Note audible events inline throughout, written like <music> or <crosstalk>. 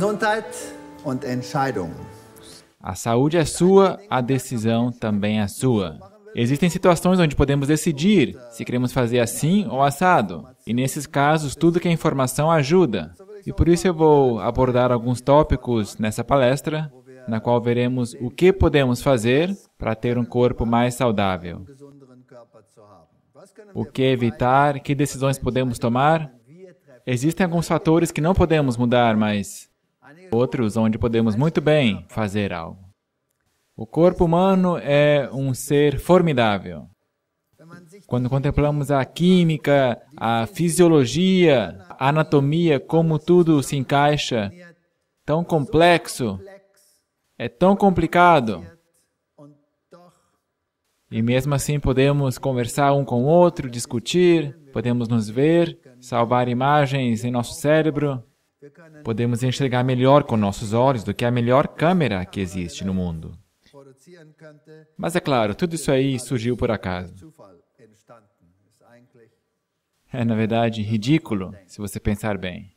Gesundheit und Entscheidung. A saúde é sua, a decisão também é sua. Existem situações onde podemos decidir se queremos fazer assim ou assado, e nesses casos tudo que é informação ajuda. E por isso eu vou abordar alguns tópicos nessa palestra, na qual veremos o que podemos fazer para ter um corpo mais saudável. O que evitar, que decisões podemos tomar? Existem alguns fatores que não podemos mudar, mas outros onde podemos muito bem fazer algo. O corpo humano é um ser formidável. Quando contemplamos a química, a fisiologia, a anatomia, como tudo se encaixa, tão complexo, é tão complicado. E mesmo assim podemos conversar um com o outro, discutir, podemos nos ver, salvar imagens em nosso cérebro, Podemos enxergar melhor com nossos olhos do que a melhor câmera que existe no mundo. Mas é claro, tudo isso aí surgiu por acaso. É, na verdade, ridículo, se você pensar bem.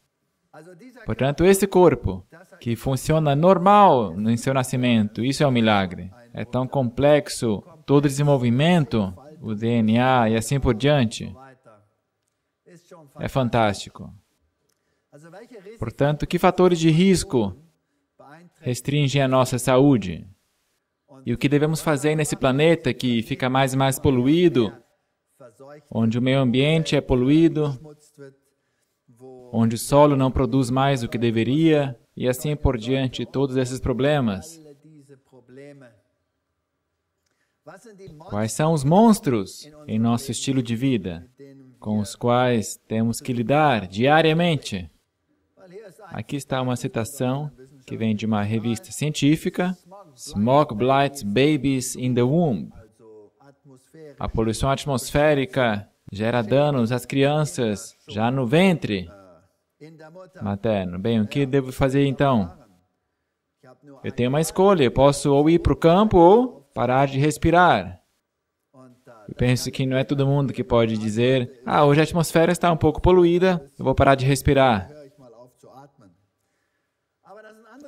Portanto, esse corpo, que funciona normal em seu nascimento, isso é um milagre. É tão complexo, todo o desenvolvimento, o DNA e assim por diante. É fantástico. Portanto, que fatores de risco restringem a nossa saúde? E o que devemos fazer nesse planeta que fica mais e mais poluído, onde o meio ambiente é poluído, onde o solo não produz mais o que deveria, e assim por diante, todos esses problemas. Quais são os monstros em nosso estilo de vida com os quais temos que lidar diariamente? Aqui está uma citação que vem de uma revista científica, Smog Blights Babies in the Womb. A poluição atmosférica gera danos às crianças já no ventre materno. Bem, o que devo fazer então? Eu tenho uma escolha, posso ou ir para o campo ou parar de respirar. Eu penso que não é todo mundo que pode dizer, ah, hoje a atmosfera está um pouco poluída, eu vou parar de respirar.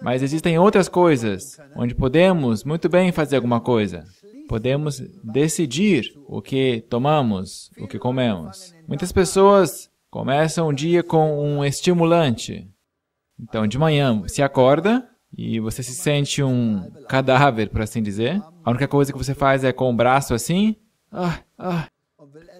Mas existem outras coisas onde podemos muito bem fazer alguma coisa. Podemos decidir o que tomamos, o que comemos. Muitas pessoas começam o dia com um estimulante. Então, de manhã, se acorda e você se sente um cadáver, por assim dizer. A única coisa que você faz é com o braço assim, ah, ah,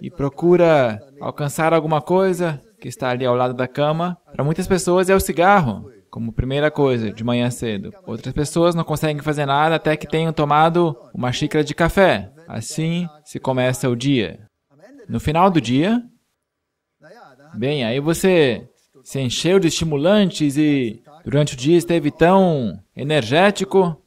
e procura alcançar alguma coisa que está ali ao lado da cama. Para muitas pessoas é o cigarro como primeira coisa, de manhã cedo. Outras pessoas não conseguem fazer nada até que tenham tomado uma xícara de café. Assim se começa o dia. No final do dia, bem, aí você se encheu de estimulantes e durante o dia esteve tão energético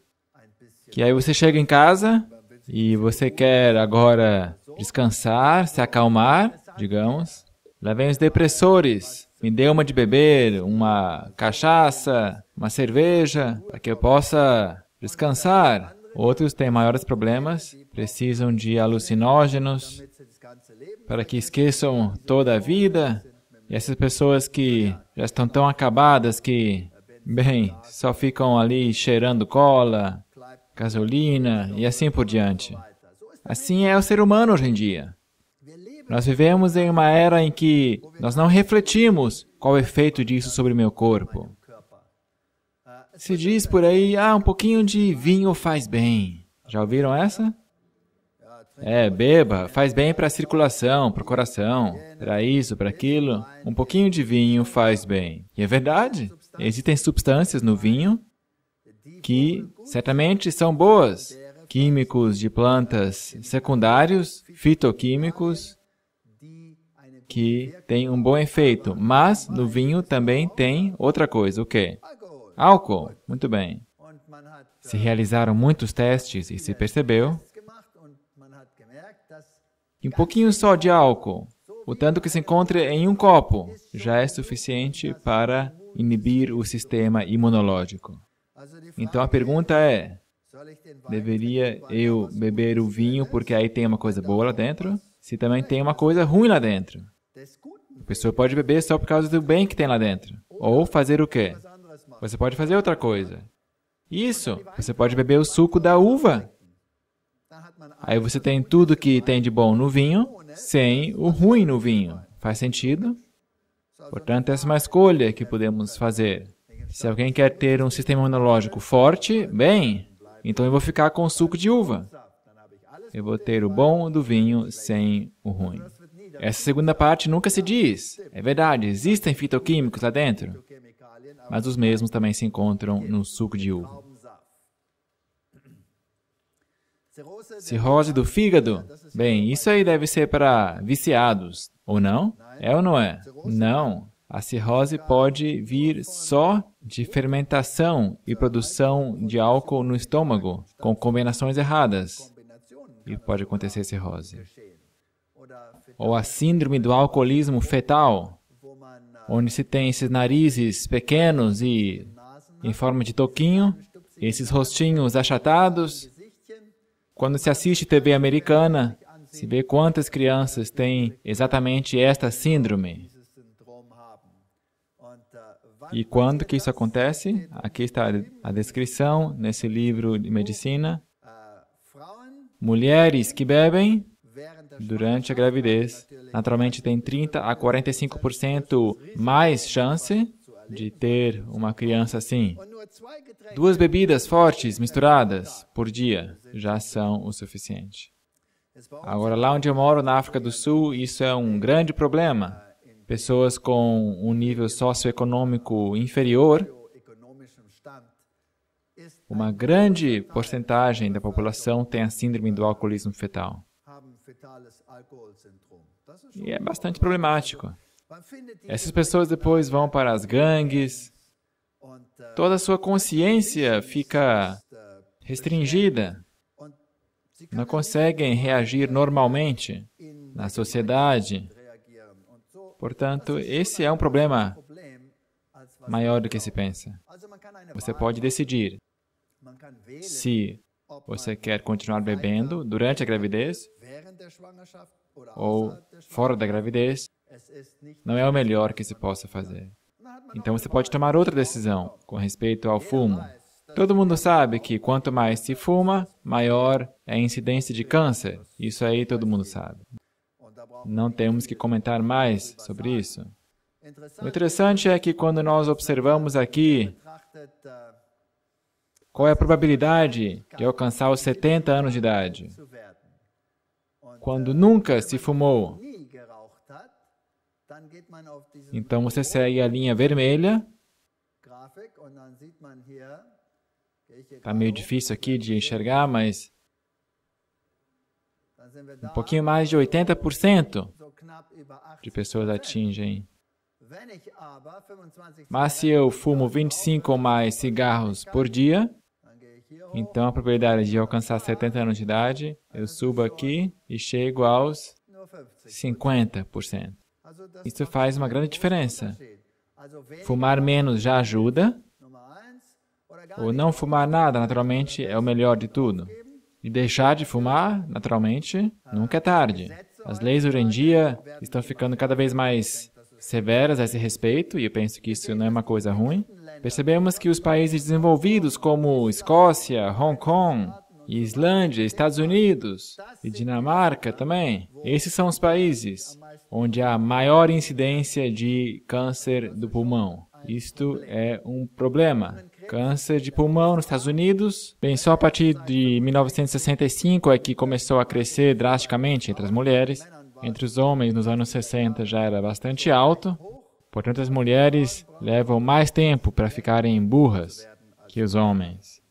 que aí você chega em casa e você quer agora descansar, se acalmar, digamos. Lá vem os depressores me dê uma de beber, uma cachaça, uma cerveja, para que eu possa descansar. Outros têm maiores problemas, precisam de alucinógenos para que esqueçam toda a vida. E essas pessoas que já estão tão acabadas que, bem, só ficam ali cheirando cola, gasolina e assim por diante. Assim é o ser humano hoje em dia. Nós vivemos em uma era em que nós não refletimos qual o efeito disso sobre meu corpo. Se diz por aí, ah, um pouquinho de vinho faz bem. Já ouviram essa? É, beba, faz bem para a circulação, para o coração, para isso, para aquilo. Um pouquinho de vinho faz bem. E é verdade, existem substâncias no vinho que certamente são boas. Químicos de plantas secundários, fitoquímicos, que tem um bom efeito, mas no vinho também tem outra coisa, o quê? Álcool. Muito bem. Se realizaram muitos testes e se percebeu que um pouquinho só de álcool, o tanto que se encontra em um copo, já é suficiente para inibir o sistema imunológico. Então a pergunta é: deveria eu beber o vinho porque aí tem uma coisa boa lá dentro? Se também tem uma coisa ruim lá dentro? A pessoa pode beber só por causa do bem que tem lá dentro. Ou fazer o quê? Você pode fazer outra coisa. Isso, você pode beber o suco da uva. Aí você tem tudo que tem de bom no vinho, sem o ruim no vinho. Faz sentido? Portanto, essa é uma escolha que podemos fazer. Se alguém quer ter um sistema imunológico forte, bem, então eu vou ficar com o suco de uva. Eu vou ter o bom do vinho sem o ruim. Essa segunda parte nunca se diz. É verdade, existem fitoquímicos lá dentro, mas os mesmos também se encontram no suco de uva. Cirrose do fígado? Bem, isso aí deve ser para viciados, ou não? É ou não é? Não. A cirrose pode vir só de fermentação e produção de álcool no estômago, com combinações erradas. E pode acontecer cirrose ou a síndrome do alcoolismo fetal, onde se tem esses narizes pequenos e em forma de toquinho, esses rostinhos achatados. Quando se assiste TV americana, se vê quantas crianças têm exatamente esta síndrome. E quando que isso acontece? Aqui está a descrição nesse livro de medicina. Mulheres que bebem durante a gravidez, naturalmente tem 30 a 45% mais chance de ter uma criança assim. Duas bebidas fortes misturadas por dia já são o suficiente. Agora, lá onde eu moro, na África do Sul, isso é um grande problema. Pessoas com um nível socioeconômico inferior, uma grande porcentagem da população tem a síndrome do alcoolismo fetal. E é bastante problemático. Essas pessoas depois vão para as gangues, äh, toda a sua consciência fica äh, restringida, não conseguem reagir äh, normalmente na sociedade. Portanto, esse é um problema maior do que se pensa. Você pode decidir se você quer continuar bebendo então. durante a gravidez ou fora da gravidez? Não é o melhor que se possa fazer. Então você pode tomar outra decisão com respeito ao fumo. Todo mundo sabe que quanto mais se fuma, maior é a incidência de câncer. Isso aí todo mundo sabe. Não temos que comentar mais sobre isso. O interessante é que quando nós observamos aqui qual é a probabilidade de alcançar os 70 anos de idade? Quando nunca se fumou, então você segue a linha vermelha. Está meio difícil aqui de enxergar, mas um pouquinho mais de 80% de pessoas atingem. Mas se eu fumo 25 ou mais cigarros por dia, então a probabilidade de alcançar 70 anos de idade, eu subo aqui e chego aos 50%. Isso faz uma grande diferença. Fumar menos já ajuda, ou não fumar nada, naturalmente, é o melhor de tudo. E deixar de fumar, naturalmente, nunca é tarde. As leis hoje em dia estão ficando cada vez mais severas a esse respeito, e eu penso que isso não é uma coisa ruim. Percebemos que os países desenvolvidos como Escócia, Hong Kong, Islândia, Estados Unidos e Dinamarca também, esses são os países onde há maior incidência de câncer do pulmão. Isto é um problema. Câncer de pulmão nos Estados Unidos, bem, só a partir de 1965 é que começou a crescer drasticamente entre as mulheres entre os homens nos anos 60 já era bastante alto, portanto, as mulheres levam mais tempo para ficarem burras que os homens.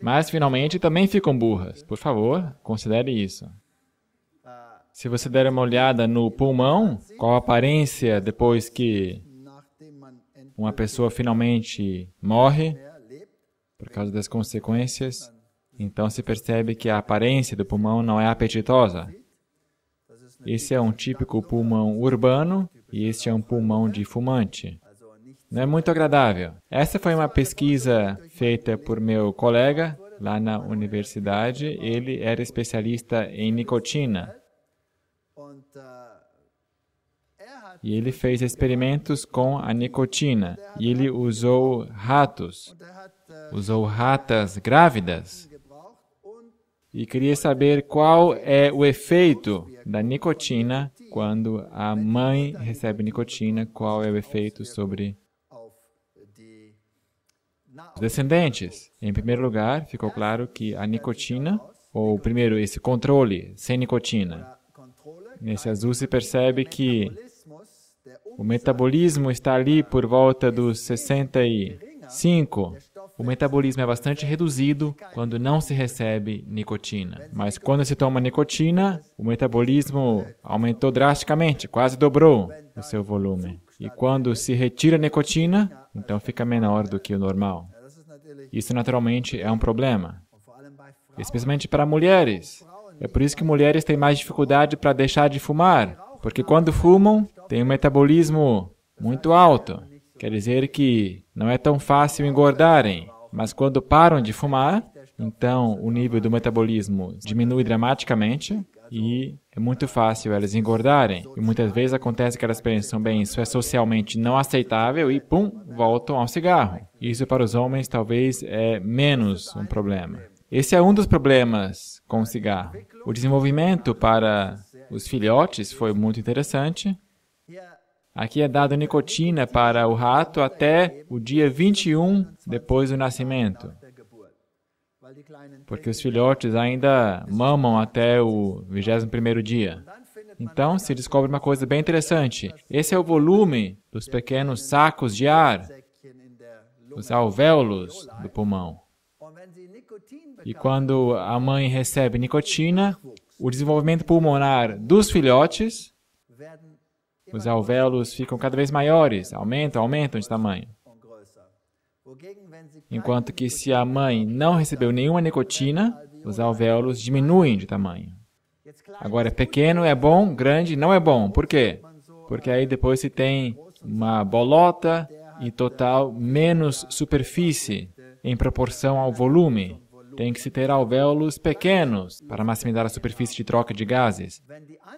Mas, finalmente, também ficam burras. Por favor, considere isso. Se você der uma olhada no pulmão, qual a aparência depois que uma pessoa finalmente morre por causa das consequências, então se percebe que a aparência do pulmão não é apetitosa. Esse é um típico pulmão urbano e este é um pulmão de fumante. Não é muito agradável. Essa foi uma pesquisa feita por meu colega lá na universidade. Ele era especialista em nicotina. E ele fez experimentos com a nicotina. E ele usou ratos, usou ratas grávidas e queria saber qual é o efeito da nicotina quando a mãe recebe nicotina, qual é o efeito sobre os descendentes. Em primeiro lugar, ficou claro que a nicotina, ou primeiro esse controle sem nicotina, nesse azul se percebe que o metabolismo está ali por volta dos 65 o metabolismo é bastante reduzido quando não se recebe nicotina. Mas quando se toma nicotina, o metabolismo aumentou drasticamente, quase dobrou o seu volume. E quando se retira nicotina, então fica menor do que o normal. Isso naturalmente é um problema, especialmente para mulheres. É por isso que mulheres têm mais dificuldade para deixar de fumar, porque quando fumam, têm um metabolismo muito alto. Quer dizer que não é tão fácil engordarem. Mas quando param de fumar, então o nível do metabolismo diminui dramaticamente e é muito fácil elas engordarem. E muitas vezes acontece que elas pensam, bem, isso é socialmente não aceitável e pum, voltam ao cigarro. Isso para os homens talvez é menos um problema. Esse é um dos problemas com o cigarro. O desenvolvimento para os filhotes foi muito interessante, Aqui é dado nicotina para o rato até o dia 21 depois do nascimento, porque os filhotes ainda mamam até o 21º dia. Então, se descobre uma coisa bem interessante. Esse é o volume dos pequenos sacos de ar, os alvéolos do pulmão. E quando a mãe recebe nicotina, o desenvolvimento pulmonar dos filhotes os alvéolos ficam cada vez maiores, aumentam, aumentam de tamanho. Enquanto que se a mãe não recebeu nenhuma nicotina, os alvéolos diminuem de tamanho. Agora, é pequeno é bom, grande não é bom. Por quê? Porque aí depois se tem uma bolota e total menos superfície em proporção ao volume. Tem que se ter alvéolos pequenos para maximizar a superfície de troca de gases.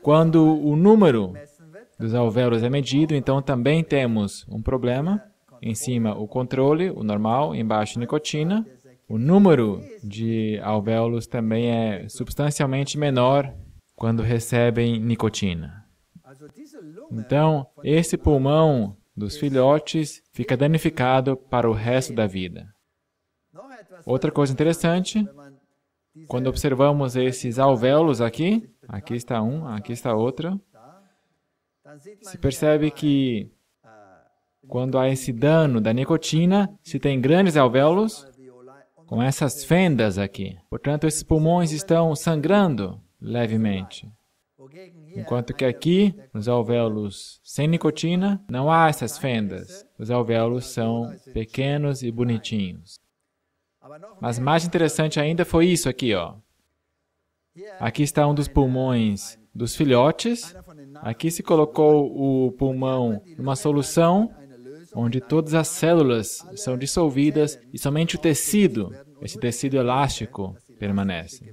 Quando o número dos alvéolos é medido, então também temos um problema. Em cima, o controle, o normal, embaixo, nicotina. O número de alvéolos também é substancialmente menor quando recebem nicotina. Então, esse pulmão dos filhotes fica danificado para o resto da vida. Outra coisa interessante, quando observamos esses alvéolos aqui, aqui está um, aqui está outro, se percebe que quando há esse dano da nicotina, se tem grandes alvéolos com essas fendas aqui. Portanto, esses pulmões estão sangrando levemente. Enquanto que aqui, nos alvéolos sem nicotina, não há essas fendas. Os alvéolos são pequenos e bonitinhos. Mas mais interessante ainda foi isso aqui, ó. Aqui está um dos pulmões dos filhotes Aqui se colocou o pulmão numa solução onde todas as células são dissolvidas e somente o tecido, esse tecido elástico, permanece.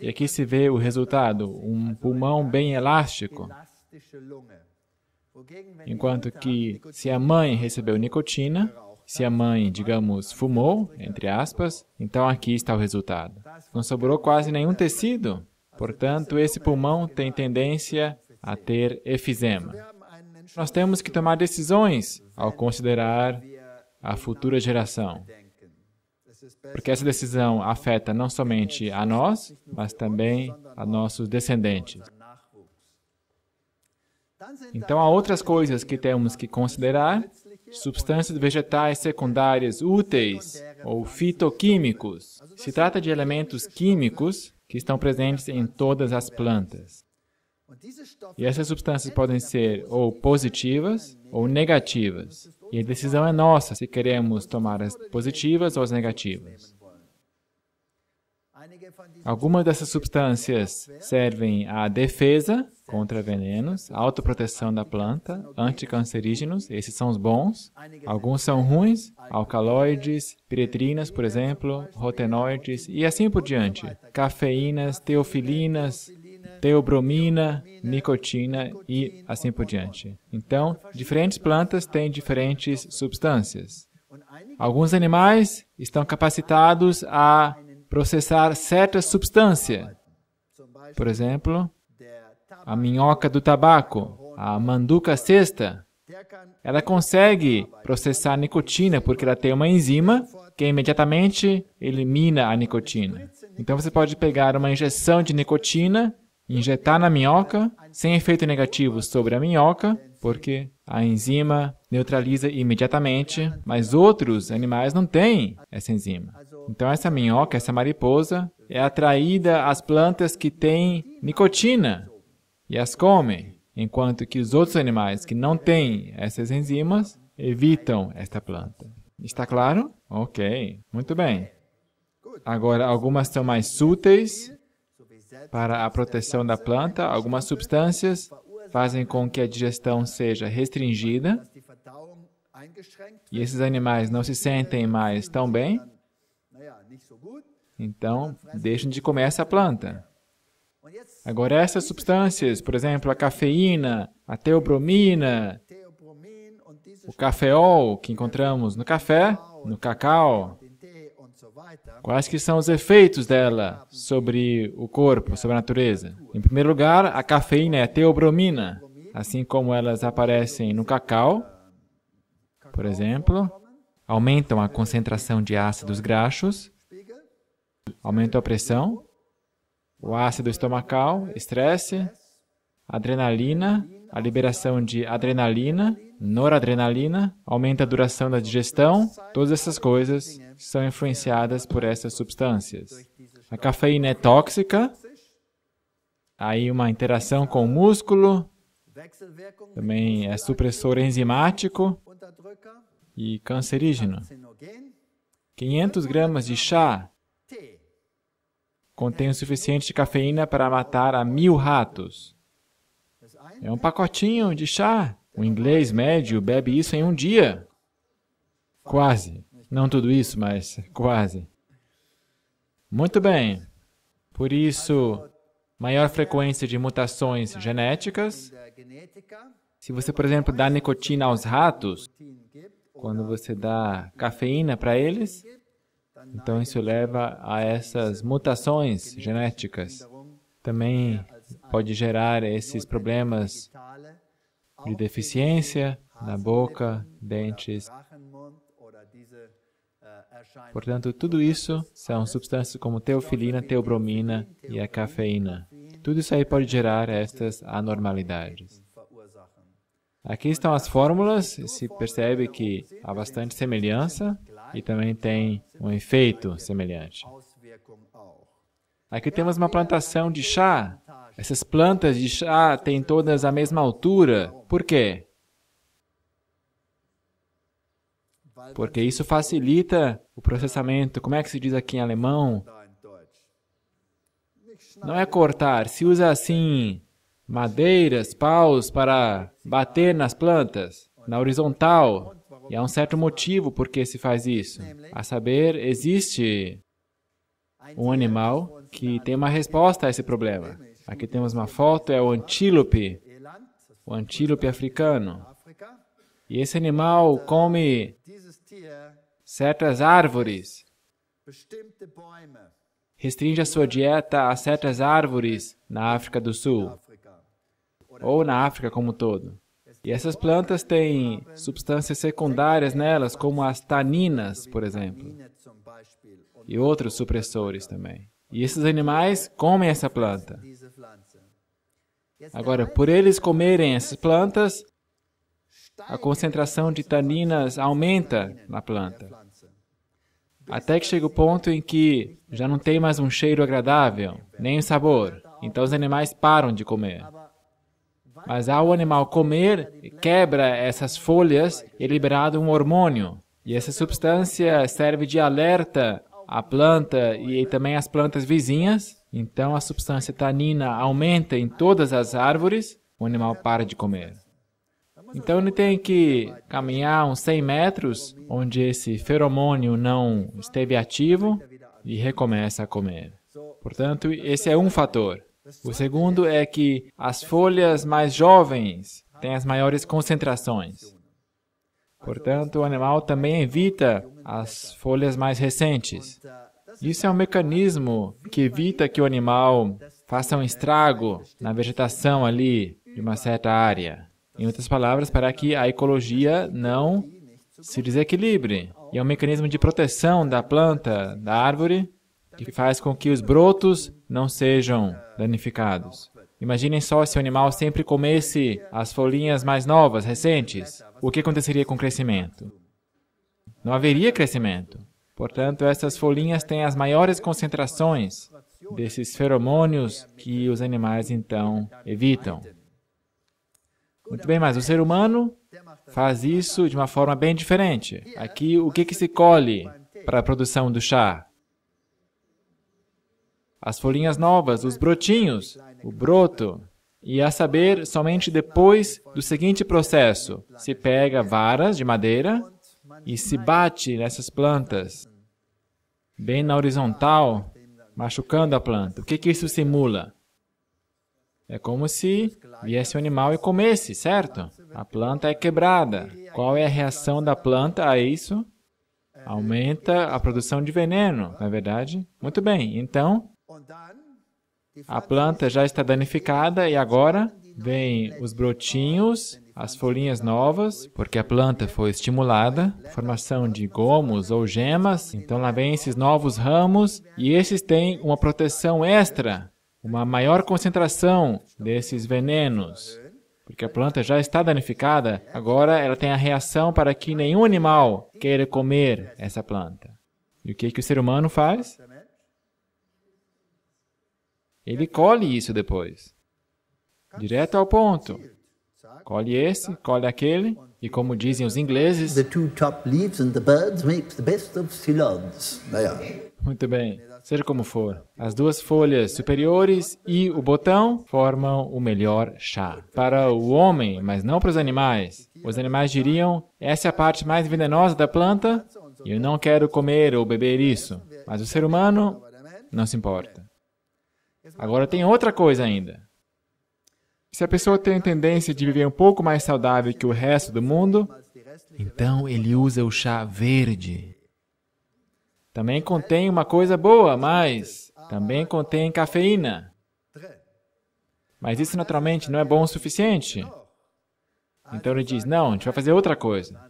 E aqui se vê o resultado, um pulmão bem elástico. Enquanto que se a mãe recebeu nicotina, se a mãe, digamos, fumou, entre aspas, então aqui está o resultado. Não sobrou quase nenhum tecido Portanto, esse pulmão tem tendência a ter efizema. Nós temos que tomar decisões ao considerar a futura geração, porque essa decisão afeta não somente a nós, mas também a nossos descendentes. Então, há outras coisas que temos que considerar: substâncias vegetais secundárias úteis ou fitoquímicos. Se trata de elementos químicos que estão presentes em todas as plantas. E essas substâncias podem ser ou positivas ou negativas. E a decisão é nossa se queremos tomar as positivas ou as negativas. Algumas dessas substâncias servem à defesa contra venenos, autoproteção da planta, anticancerígenos, esses são os bons. Alguns são ruins, alcaloides, piretrinas, por exemplo, rotenoides e assim por diante. Cafeínas, teofilinas, teobromina, nicotina e assim por diante. Então, diferentes plantas têm diferentes substâncias. Alguns animais estão capacitados a processar certa substância. Por exemplo, a minhoca do tabaco, a manduca cesta, ela consegue processar nicotina porque ela tem uma enzima que imediatamente elimina a nicotina. Então você pode pegar uma injeção de nicotina, injetar na minhoca, sem efeito negativo sobre a minhoca, porque a enzima neutraliza imediatamente, mas outros animais não têm essa enzima. Então, essa minhoca, essa mariposa, é atraída às plantas que têm nicotina e as come, enquanto que os outros animais que não têm essas enzimas evitam esta planta. Está claro? Ok, muito bem. Agora, algumas são mais súteis para a proteção da planta, algumas substâncias fazem com que a digestão seja restringida e esses animais não se sentem mais tão bem, então deixam de comer essa planta. Agora, essas substâncias, por exemplo, a cafeína, a teobromina, o cafeol que encontramos no café, no cacau, quais que são os efeitos dela sobre o corpo, sobre a natureza? Em primeiro lugar, a cafeína é a teobromina, assim como elas aparecem no cacau, por exemplo, aumentam a concentração de ácidos graxos, aumentam a pressão, o ácido estomacal, estresse, adrenalina, a liberação de adrenalina, noradrenalina, aumenta a duração da digestão, todas essas coisas são influenciadas por essas substâncias. A cafeína é tóxica, aí uma interação com o músculo, também é supressor enzimático, e cancerígeno. 500 gramas de chá contém o suficiente de cafeína para matar a mil ratos. É um pacotinho de chá. O inglês médio bebe isso em um dia. Quase. Não tudo isso, mas quase. Muito bem. Por isso, maior frequência de mutações genéticas, se você, por exemplo, dá nicotina aos ratos, quando você dá cafeína para eles, então isso leva a essas mutações genéticas. Também pode gerar esses problemas de deficiência na boca, dentes. Portanto, tudo isso são substâncias como teofilina, teobromina e a cafeína. Tudo isso aí pode gerar estas anormalidades. Aqui estão as fórmulas, se percebe que há bastante semelhança e também tem um efeito semelhante. Aqui temos uma plantação de chá. Essas plantas de chá têm todas a mesma altura. Por quê? Porque isso facilita o processamento. Como é que se diz aqui em alemão? Não é cortar, se usa assim, madeiras, paus para bater nas plantas, na horizontal. E há um certo motivo por que se faz isso. A saber, existe um animal que tem uma resposta a esse problema. Aqui temos uma foto, é o antílope, o antílope africano. E esse animal come certas árvores, restringe a sua dieta a certas árvores na África do Sul ou na África como um todo. E essas plantas têm substâncias secundárias nelas, como as taninas, por exemplo, e outros supressores também. E esses animais comem essa planta. Agora, por eles comerem essas plantas, a concentração de taninas aumenta na planta, até que chega o ponto em que já não tem mais um cheiro agradável, nem um sabor. Então os animais param de comer. Mas ao animal comer, quebra essas folhas e é liberado um hormônio. E essa substância serve de alerta à planta e também às plantas vizinhas. Então a substância tanina aumenta em todas as árvores, o animal para de comer. Então ele tem que caminhar uns 100 metros, onde esse feromônio não esteve ativo, e recomeça a comer. Portanto, esse é um fator. O segundo é que as folhas mais jovens têm as maiores concentrações. Portanto, o animal também evita as folhas mais recentes. Isso é um mecanismo que evita que o animal faça um estrago na vegetação ali de uma certa área. Em outras palavras, para que a ecologia não se desequilibre. E é um mecanismo de proteção da planta, da árvore, que faz com que os brotos não sejam danificados. Imaginem só se o animal sempre comesse as folhinhas mais novas, recentes. O que aconteceria com o crescimento? Não haveria crescimento. Portanto, essas folhinhas têm as maiores concentrações desses feromônios que os animais então evitam. Muito bem, mas o ser humano faz isso de uma forma bem diferente. Aqui, o que, que se colhe para a produção do chá? as folhinhas novas, os brotinhos, o broto. E a saber, somente depois do seguinte processo: se pega varas de madeira e se bate nessas plantas, bem na horizontal, machucando a planta. O que, que isso simula? É como se viesse um animal e comesse, certo? A planta é quebrada. Qual é a reação da planta a isso? Aumenta a produção de veneno, na é verdade? Muito bem, então, a planta já está danificada e agora vem os brotinhos, as folhinhas novas, porque a planta foi estimulada, formação de gomos ou gemas, então lá vem esses novos ramos e esses têm uma proteção extra, uma maior concentração desses venenos, porque a planta já está danificada, agora ela tem a reação para que nenhum animal queira comer essa planta. E o que, que o ser humano faz? Ele colhe isso depois. Direto ao ponto. Colhe esse, colhe aquele, e como dizem os ingleses, muito bem, seja como for, as duas folhas superiores e o botão formam o melhor chá. Para o homem, mas não para os animais. Os animais diriam: essa é a parte mais venenosa da planta, e eu não quero comer ou beber isso. Mas o ser humano não se importa. Agora tem outra coisa ainda. Se a pessoa tem tendência de viver um pouco mais saudável que o resto do mundo, então ele usa o chá verde. Também contém uma coisa boa, mas também contém cafeína. Mas isso naturalmente não é bom o suficiente. Então ele diz: não, a gente vai fazer outra coisa.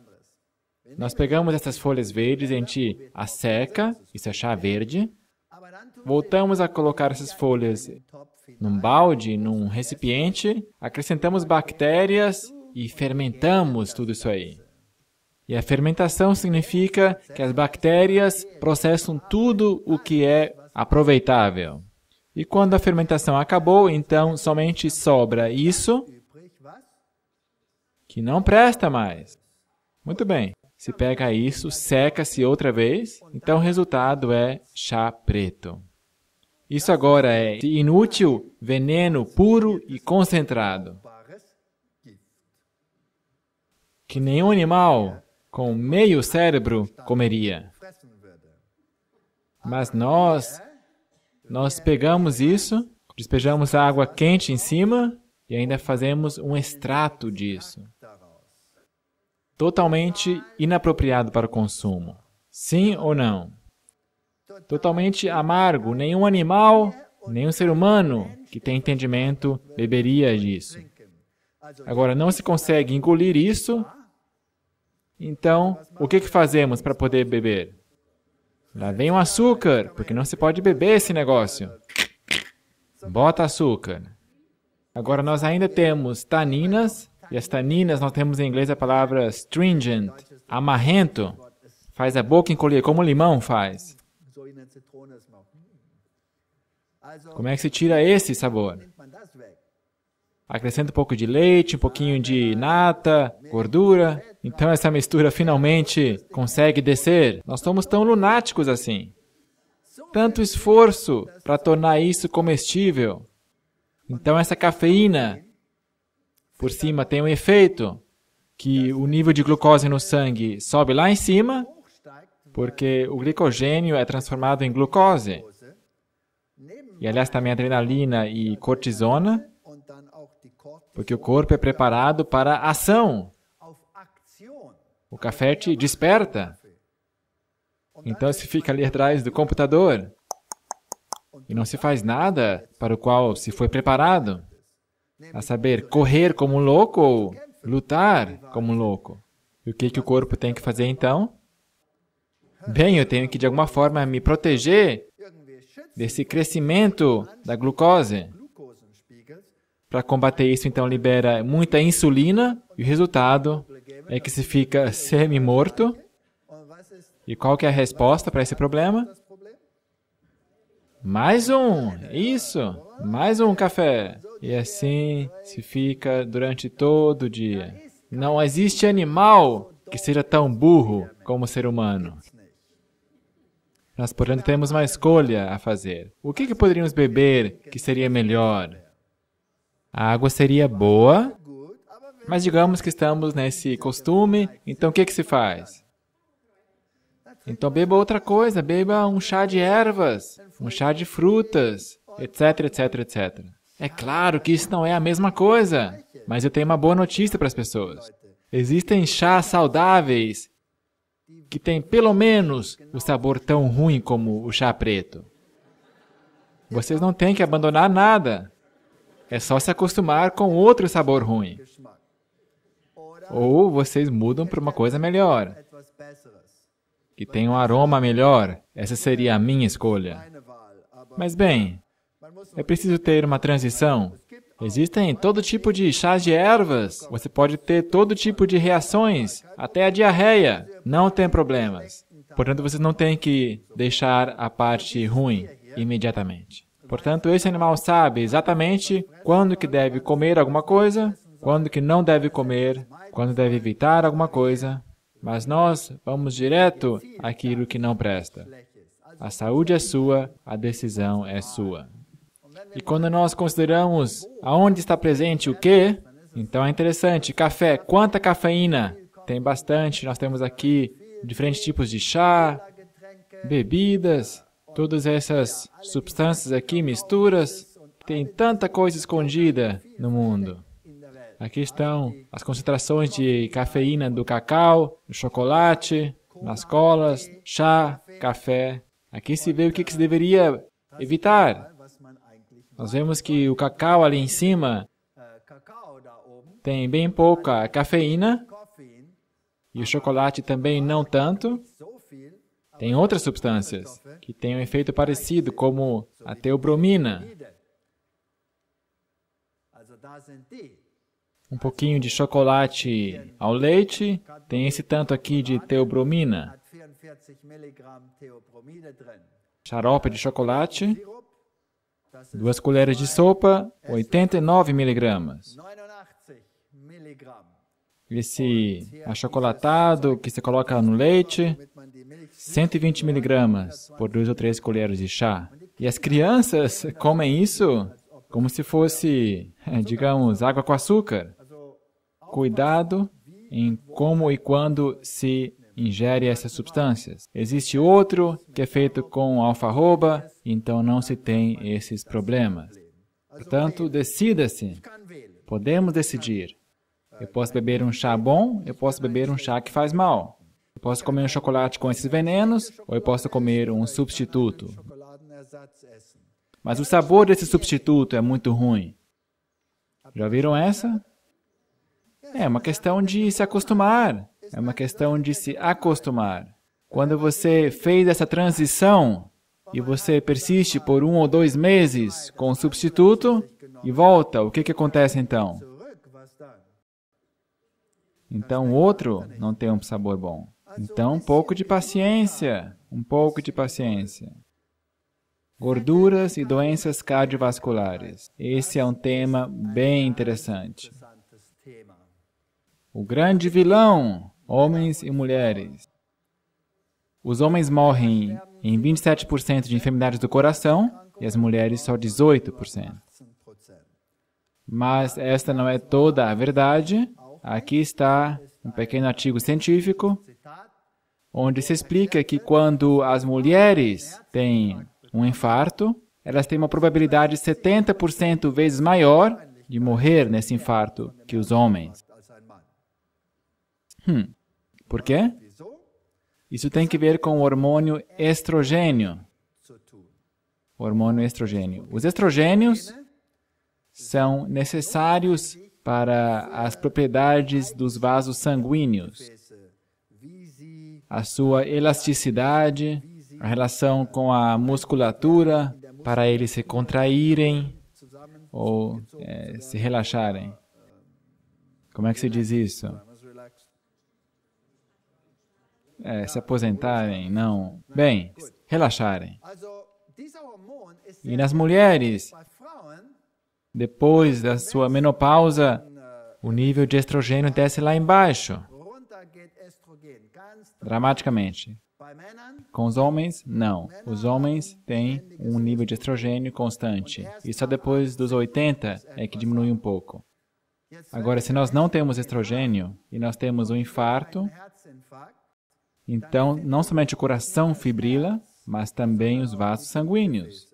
Nós pegamos essas folhas verdes, a gente a seca, isso é chá verde, Voltamos a colocar essas folhas num balde, num recipiente, acrescentamos bactérias e fermentamos tudo isso aí. E a fermentação significa que as bactérias processam tudo o que é aproveitável. E quando a fermentação acabou, então somente sobra isso que não presta mais. Muito bem. Se pega isso, seca-se outra vez, então o resultado é chá preto. Isso agora é inútil, veneno puro e concentrado. Que nenhum animal com meio cérebro comeria. Mas nós, nós pegamos isso, despejamos água quente em cima e ainda fazemos um extrato disso. Totalmente inapropriado para o consumo. Sim ou não? totalmente amargo. Nenhum animal, nenhum ser humano que tem entendimento beberia disso. Agora, não se consegue engolir isso, então o que, que fazemos para poder beber? Lá vem o açúcar, porque não se pode beber esse negócio. Bota açúcar. Agora, nós ainda temos taninas, e as taninas nós temos em inglês a palavra stringent, amarrento, faz a boca encolher, como o limão faz. Como é que se tira esse sabor? Acrescenta um pouco de leite, um pouquinho de nata, gordura. Então essa mistura finalmente consegue descer. Nós somos tão lunáticos assim. Tanto esforço para tornar isso comestível. Então essa cafeína por cima tem um efeito que o nível de glucose no sangue sobe lá em cima porque o glicogênio é transformado em glucose. E, aliás, também adrenalina e cortisona, porque o corpo é preparado para ação. O café te desperta. Então se fica ali atrás do computador e não se faz nada para o qual se foi preparado, a saber, correr como um louco ou lutar como um louco. E o que, que o corpo tem que fazer então? Bem, eu tenho que de alguma forma me proteger desse crescimento da glucose. Para combater isso, então, libera muita insulina e o resultado é que se fica semi-morto. E qual que é a resposta para esse problema? Mais um! Isso! Mais um café! E assim se fica durante todo o dia. Não existe animal que seja tão burro como o ser humano. Nós, portanto, temos uma escolha a fazer. O que, que poderíamos beber que seria melhor? A água seria boa, mas digamos que estamos nesse costume, então o que, que se faz? Então beba outra coisa, beba um chá de ervas, um chá de frutas, etc, etc, etc. É claro que isso não é a mesma coisa, mas eu tenho uma boa notícia para as pessoas. Existem chás saudáveis que tem pelo menos o sabor tão ruim como o chá preto. Vocês não têm que abandonar nada. É só se acostumar com outro sabor ruim. Ou vocês mudam para uma coisa melhor, que tem um aroma melhor. Essa seria a minha escolha. Mas bem, é preciso ter uma transição Existem todo tipo de chás de ervas, você pode ter todo tipo de reações, até a diarreia, não tem problemas. Portanto, você não tem que deixar a parte ruim imediatamente. Portanto, esse animal sabe exatamente quando que deve comer alguma coisa, quando que não deve comer, quando deve evitar alguma coisa, mas nós vamos direto àquilo que não presta. A saúde é sua, a decisão é sua. E quando nós consideramos aonde está presente o que, então é interessante. Café, quanta cafeína? Tem bastante. Nós temos aqui diferentes tipos de chá, bebidas, todas essas substâncias aqui, misturas. Tem tanta coisa escondida no mundo. Aqui estão as concentrações de cafeína do cacau, do chocolate, nas colas, chá, café. Aqui se vê o que, que se deveria evitar. Nós vemos que o cacau ali em cima tem bem pouca cafeína e o chocolate também não tanto. Tem outras substâncias que têm um efeito parecido, como a teobromina. Um pouquinho de chocolate ao leite tem esse tanto aqui de teobromina. Xarope de chocolate Duas colheres de sopa, 89 miligramas. Esse achocolatado que se coloca no leite, 120 miligramas por duas ou três colheres de chá. E as crianças comem isso como se fosse, <laughs> digamos, água com açúcar. Cuidado em como e quando se ingere essas substâncias. Existe outro que é feito com alfarroba, então não se tem esses problemas. Portanto, decida-se. Podemos decidir. Eu posso beber um chá bom, eu posso beber um chá que faz mal. Eu posso comer um chocolate com esses venenos, ou eu posso comer um substituto. Mas o sabor desse substituto é muito ruim. Já viram essa? É uma questão de se acostumar. É uma questão de se acostumar. Quando você fez essa transição e você persiste por um ou dois meses com o substituto e volta, o que, que acontece então? Então, o outro não tem um sabor bom. Então, um pouco de paciência, um pouco de paciência. Gorduras e doenças cardiovasculares. Esse é um tema bem interessante. O grande vilão homens e mulheres. Os homens morrem em 27% de enfermidades do coração e as mulheres só 18%. Mas esta não é toda a verdade. Aqui está um pequeno artigo científico onde se explica que quando as mulheres têm um infarto, elas têm uma probabilidade 70% vezes maior de morrer nesse infarto que os homens. Hum. Por quê? Isso tem que ver com o hormônio estrogênio. O hormônio estrogênio. Os estrogênios são necessários para as propriedades dos vasos sanguíneos, a sua elasticidade, a relação com a musculatura, para eles se contraírem ou é, se relaxarem. Como é que se diz isso? é, se aposentarem, não. Bem, relaxarem. E nas mulheres, depois da sua menopausa, o nível de estrogênio desce lá embaixo, dramaticamente. Com os homens, não. Os homens têm um nível de estrogênio constante. E só depois dos 80 é que diminui um pouco. Agora, se nós não temos estrogênio e nós temos um infarto, então, não somente o coração fibrila, mas também os vasos sanguíneos.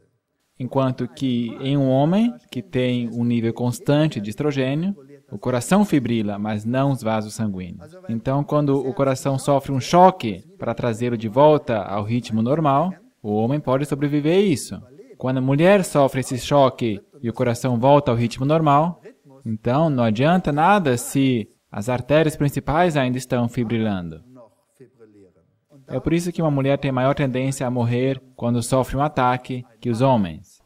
Enquanto que em um homem que tem um nível constante de estrogênio, o coração fibrila, mas não os vasos sanguíneos. Então, quando o coração sofre um choque para trazê-lo de volta ao ritmo normal, o homem pode sobreviver a isso. Quando a mulher sofre esse choque e o coração volta ao ritmo normal, então não adianta nada se as artérias principais ainda estão fibrilando. É por isso que uma mulher tem maior tendência a morrer quando sofre um ataque que os homens.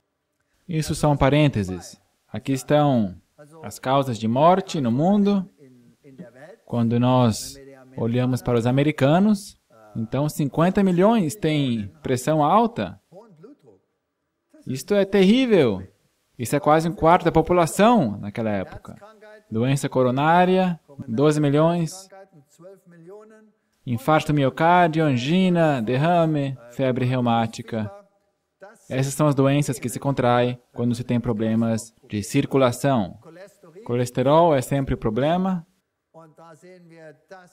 Isso são parênteses. Aqui estão as causas de morte no mundo. Quando nós olhamos para os americanos, então 50 milhões têm pressão alta. Isto é terrível. Isso é quase um quarto da população naquela época. Doença coronária, 12 milhões infarto miocárdio, angina, derrame, febre reumática. Essas são as doenças que se contraem quando se tem problemas de circulação. Colesterol é sempre o problema. É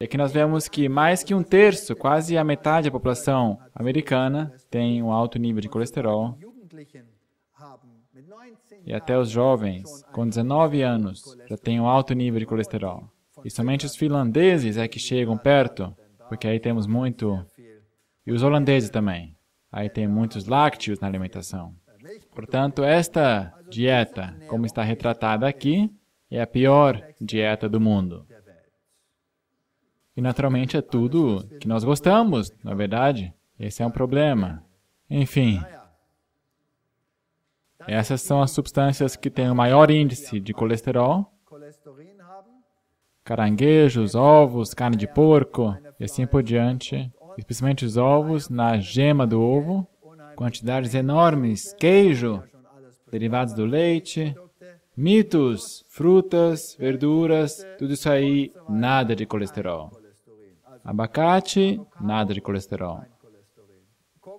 e aqui nós vemos que mais que um terço, quase a metade da população americana tem um alto nível de colesterol. E até os jovens com 19 anos já têm um alto nível de colesterol. E somente os finlandeses é que chegam perto, porque aí temos muito. E os holandeses também. Aí tem muitos lácteos na alimentação. Portanto, esta dieta, como está retratada aqui, é a pior dieta do mundo. E naturalmente é tudo que nós gostamos, na é verdade. Esse é um problema. Enfim, essas são as substâncias que têm o maior índice de colesterol caranguejos, ovos, carne de porco e assim por diante, especialmente os ovos, na gema do ovo, quantidades enormes, queijo, derivados do leite, mitos, frutas, verduras, tudo isso aí, nada de colesterol. Abacate, nada de colesterol.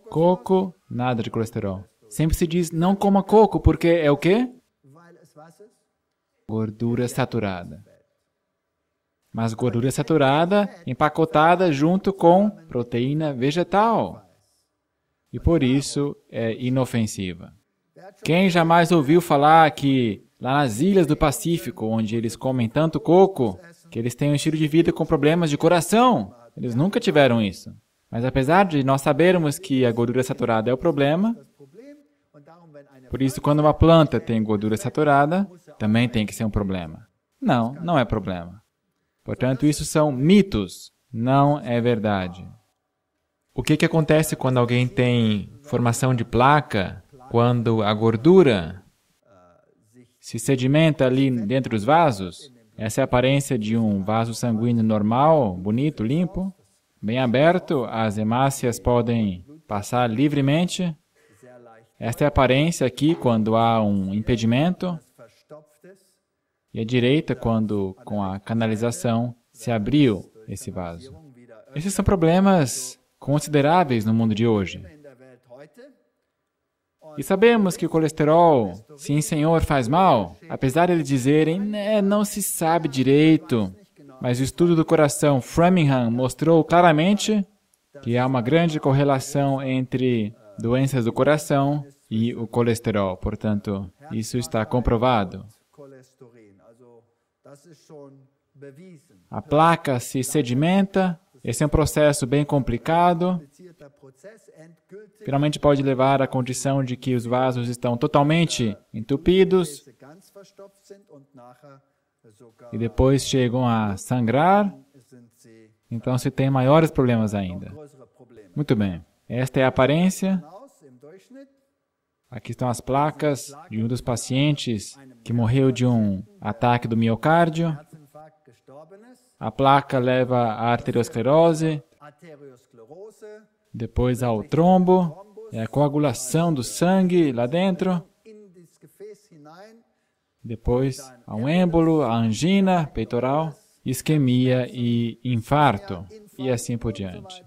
Coco, nada de colesterol. Sempre se diz, não coma coco, porque é o quê? Gordura saturada mas gordura saturada empacotada junto com proteína vegetal. E por isso é inofensiva. Quem jamais ouviu falar que lá nas ilhas do Pacífico, onde eles comem tanto coco, que eles têm um estilo de vida com problemas de coração? Eles nunca tiveram isso. Mas apesar de nós sabermos que a gordura saturada é o problema, por isso quando uma planta tem gordura saturada, também tem que ser um problema. Não, não é problema. Portanto, isso são mitos, não é verdade. O que, que acontece quando alguém tem formação de placa, quando a gordura se sedimenta ali dentro dos vasos? Essa é a aparência de um vaso sanguíneo normal, bonito, limpo, bem aberto, as hemácias podem passar livremente. Esta é a aparência aqui quando há um impedimento. E a direita, quando com a canalização se abriu esse vaso. Esses são problemas consideráveis no mundo de hoje. E sabemos que o colesterol, sim senhor, faz mal, apesar de eles dizerem, né, não se sabe direito. Mas o estudo do coração Framingham mostrou claramente que há uma grande correlação entre doenças do coração e o colesterol. Portanto, isso está comprovado. A placa se sedimenta, esse é um processo bem complicado. Finalmente pode levar à condição de que os vasos estão totalmente entupidos e depois chegam a sangrar. Então se tem maiores problemas ainda. Muito bem. Esta é a aparência. Aqui estão as placas de um dos pacientes que morreu de um ataque do miocárdio. A placa leva à arteriosclerose, depois ao trombo, é a coagulação do sangue lá dentro, depois ao êmbolo, a angina peitoral, isquemia e infarto, e assim por diante.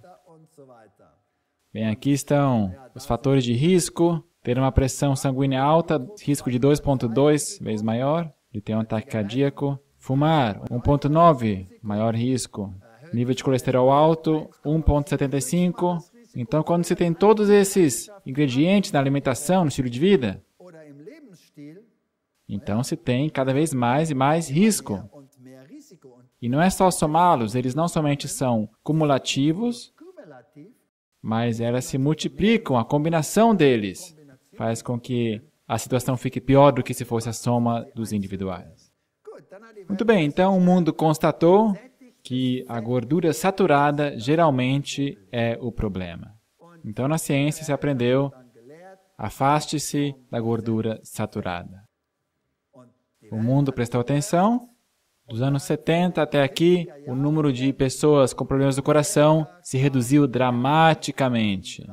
Bem, aqui estão os fatores de risco ter uma pressão sanguínea alta, risco de 2,2 vezes maior, de ter um ataque cardíaco. Fumar, 1,9, maior risco. Nível de colesterol alto, 1,75. Então, quando você tem todos esses ingredientes na alimentação, no estilo de vida, então se tem cada vez mais e mais risco. E não é só somá-los, eles não somente são cumulativos, mas elas se multiplicam, a combinação deles faz com que a situação fique pior do que se fosse a soma dos individuais. Muito bem, então o mundo constatou que a gordura saturada geralmente é o problema. Então na ciência se aprendeu: afaste-se da gordura saturada. O mundo prestou atenção. Dos anos 70 até aqui, o número de pessoas com problemas do coração se reduziu dramaticamente.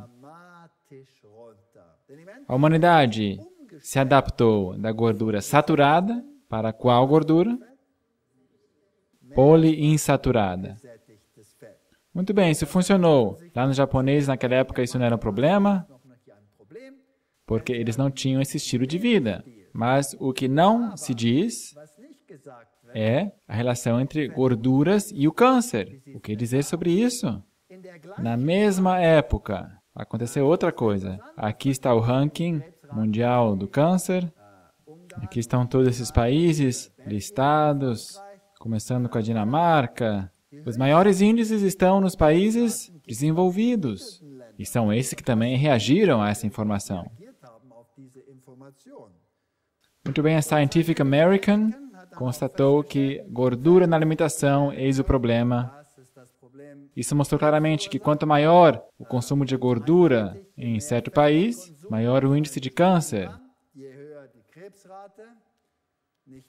A humanidade se adaptou da gordura saturada para qual gordura? Poliinsaturada. Muito bem, isso funcionou. Lá no japonês, naquela época, isso não era um problema, porque eles não tinham esse estilo de vida. Mas o que não se diz é a relação entre gorduras e o câncer. O que dizer sobre isso? Na mesma época, aconteceu outra coisa. Aqui está o ranking mundial do câncer. Aqui estão todos esses países listados, começando com a Dinamarca. Os maiores índices estão nos países desenvolvidos, e são esses que também reagiram a essa informação. Muito bem, a Scientific American constatou que gordura na alimentação eis o problema isso mostrou claramente que quanto maior o consumo de gordura em certo país, maior o índice de câncer.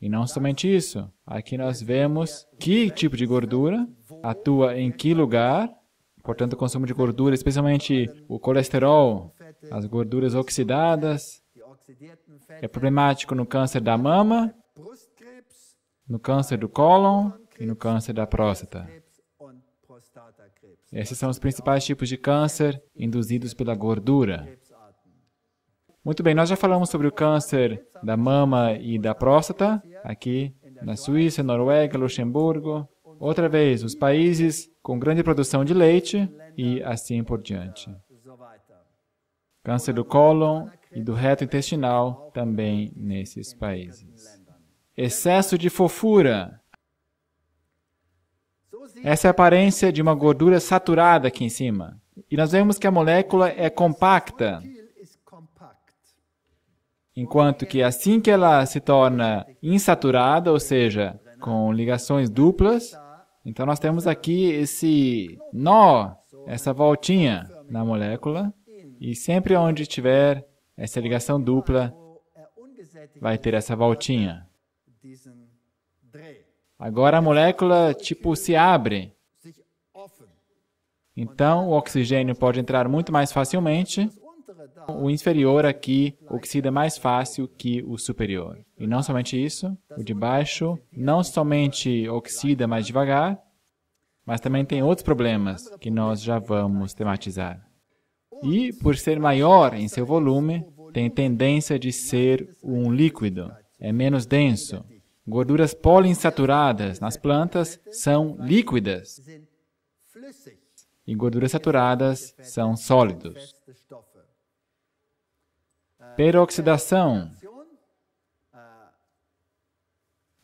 E não somente isso, aqui nós vemos que tipo de gordura atua em que lugar, portanto, o consumo de gordura, especialmente o colesterol, as gorduras oxidadas, é problemático no câncer da mama, no câncer do cólon e no câncer da próstata. Esses são os principais tipos de câncer induzidos pela gordura. Muito bem, nós já falamos sobre o câncer da mama e da próstata, aqui na Suíça, Noruega, Luxemburgo. Outra vez, os países com grande produção de leite e assim por diante. Câncer do cólon e do reto intestinal também nesses países. Excesso de fofura essa é a aparência de uma gordura saturada aqui em cima. E nós vemos que a molécula é compacta, enquanto que assim que ela se torna insaturada, ou seja, com ligações duplas, então nós temos aqui esse nó, essa voltinha na molécula, e sempre onde tiver essa ligação dupla, vai ter essa voltinha. Agora a molécula, tipo, se abre. Então, o oxigênio pode entrar muito mais facilmente. O inferior aqui oxida mais fácil que o superior. E não somente isso, o de baixo não somente oxida mais devagar, mas também tem outros problemas que nós já vamos tematizar. E, por ser maior em seu volume, tem tendência de ser um líquido, é menos denso, Gorduras poliinsaturadas nas plantas são líquidas e gorduras saturadas são sólidos. Peroxidação,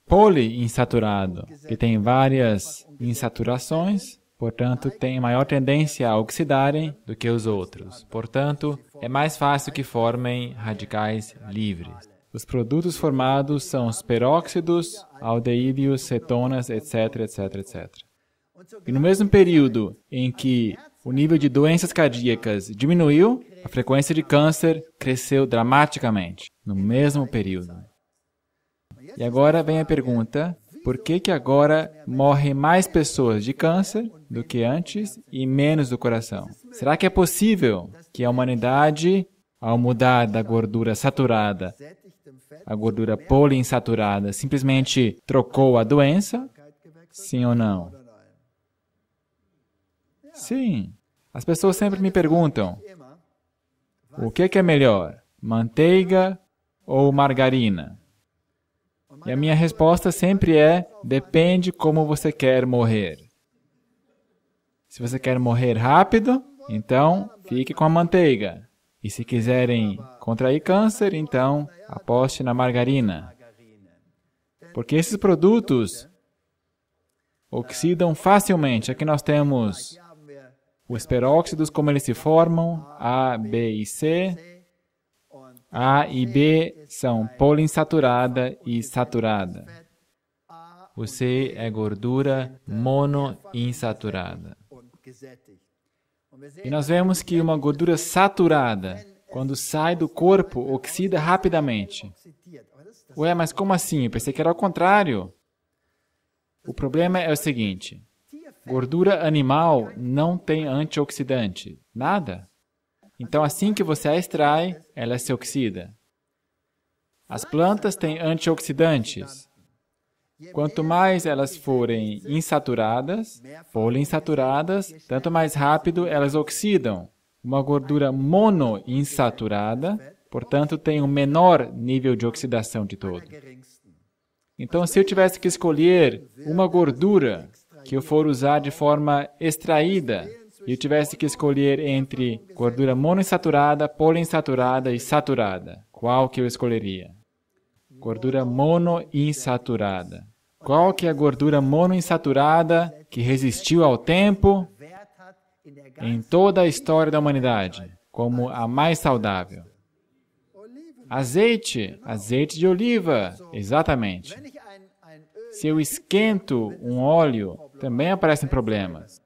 poliinsaturado, que tem várias insaturações, portanto, tem maior tendência a oxidarem do que os outros. Portanto, é mais fácil que formem radicais livres. Os produtos formados são os peróxidos, aldeídeos, cetonas, etc, etc, etc. E no mesmo período em que o nível de doenças cardíacas diminuiu, a frequência de câncer cresceu dramaticamente, no mesmo período. E agora vem a pergunta: por que, que agora morrem mais pessoas de câncer do que antes e menos do coração? Será que é possível que a humanidade, ao mudar da gordura saturada a gordura poliinsaturada simplesmente trocou a doença? Sim ou não? Sim. As pessoas sempre me perguntam: o é que é melhor, manteiga ou margarina? E a minha resposta sempre é: depende como você quer morrer. Se você quer morrer rápido, então fique com a manteiga. E se quiserem contrair câncer, então aposte na margarina. Porque esses produtos oxidam facilmente. Aqui nós temos os peróxidos, como eles se formam, A, B e C. A e B são poliinsaturada e saturada. O C é gordura monoinsaturada. E nós vemos que uma gordura saturada, quando sai do corpo, oxida rapidamente. Ué, mas como assim? Eu pensei que era o contrário. O problema é o seguinte: gordura animal não tem antioxidante, nada. Então, assim que você a extrai, ela se oxida. As plantas têm antioxidantes. É Quanto mais elas forem insaturadas, poliinsaturadas, tanto mais rápido elas oxidam. Uma gordura monoinsaturada, portanto, tem o um menor nível de oxidação de todo. Então, se eu tivesse que escolher uma gordura que eu for usar de forma extraída, e eu tivesse que escolher entre gordura monoinsaturada, poliinsaturada e saturada, qual que eu escolheria? Gordura monoinsaturada. Qual que é a gordura monoinsaturada que resistiu ao tempo em toda a história da humanidade como a mais saudável? Azeite, azeite de oliva, exatamente. Se eu esquento um óleo, também aparecem problemas.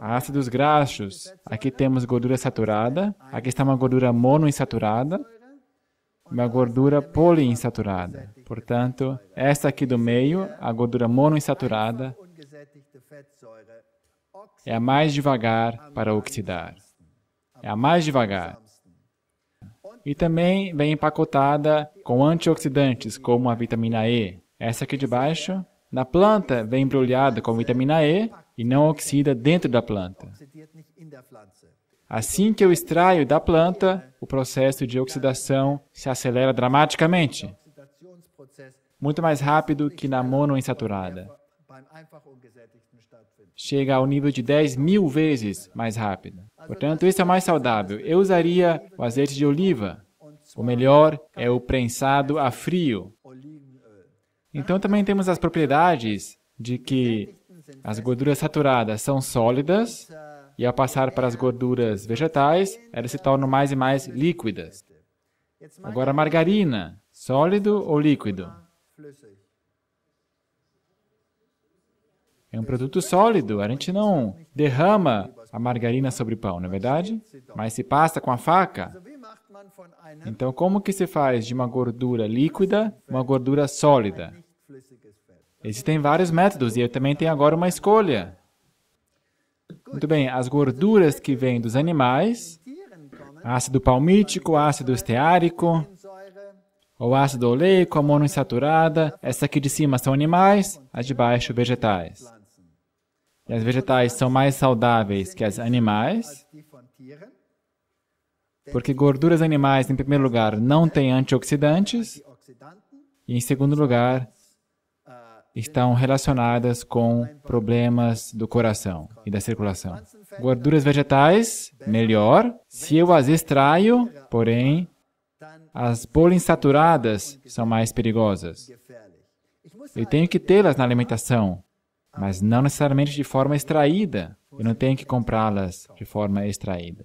Ácidos graxos, aqui temos gordura saturada, aqui está uma gordura monoinsaturada, uma gordura poliinsaturada. Portanto, esta aqui do meio, a gordura monoinsaturada, é a mais devagar para oxidar. É a mais devagar. E também vem empacotada com antioxidantes, como a vitamina E. Essa aqui de baixo, na planta, vem embrulhada com vitamina E e não oxida dentro da planta. Assim que eu extraio da planta, o processo de oxidação se acelera dramaticamente, muito mais rápido que na monoinsaturada. Chega ao nível de 10 mil vezes mais rápido. Portanto, isso é mais saudável. Eu usaria o azeite de oliva. O melhor é o prensado a frio. Então, também temos as propriedades de que as gorduras saturadas são sólidas e ao passar para as gorduras vegetais, elas se tornam mais e mais líquidas. Agora, margarina, sólido ou líquido? É um produto sólido, a gente não derrama a margarina sobre o pão, não é verdade? Mas se passa com a faca. Então, como que se faz de uma gordura líquida uma gordura sólida? Existem vários métodos e eu também tenho agora uma escolha. Muito bem, as gorduras que vêm dos animais, ácido palmítico, ácido esteárico, ou ácido oleico, a monoinsaturada, essa aqui de cima são animais, as de baixo vegetais. E as vegetais são mais saudáveis que as animais, porque gorduras animais, em primeiro lugar, não têm antioxidantes, e em segundo lugar, estão relacionadas com problemas do coração e da circulação. Gorduras vegetais, melhor. Se eu as extraio, porém, as poliinsaturadas são mais perigosas. Eu tenho que tê-las na alimentação, mas não necessariamente de forma extraída. Eu não tenho que comprá-las de forma extraída.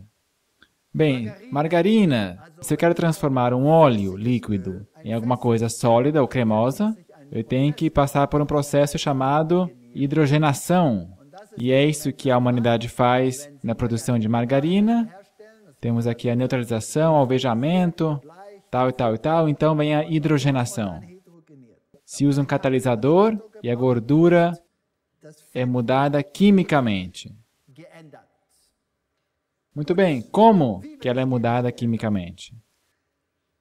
Bem, margarina. Se eu quero transformar um óleo líquido em alguma coisa sólida ou cremosa, eu tenho que passar por um processo chamado hidrogenação. E é isso que a humanidade faz na produção de margarina. Temos aqui a neutralização, alvejamento, tal e tal e tal. Então vem a hidrogenação. Se usa um catalisador e a gordura é mudada quimicamente. Muito bem, como que ela é mudada quimicamente?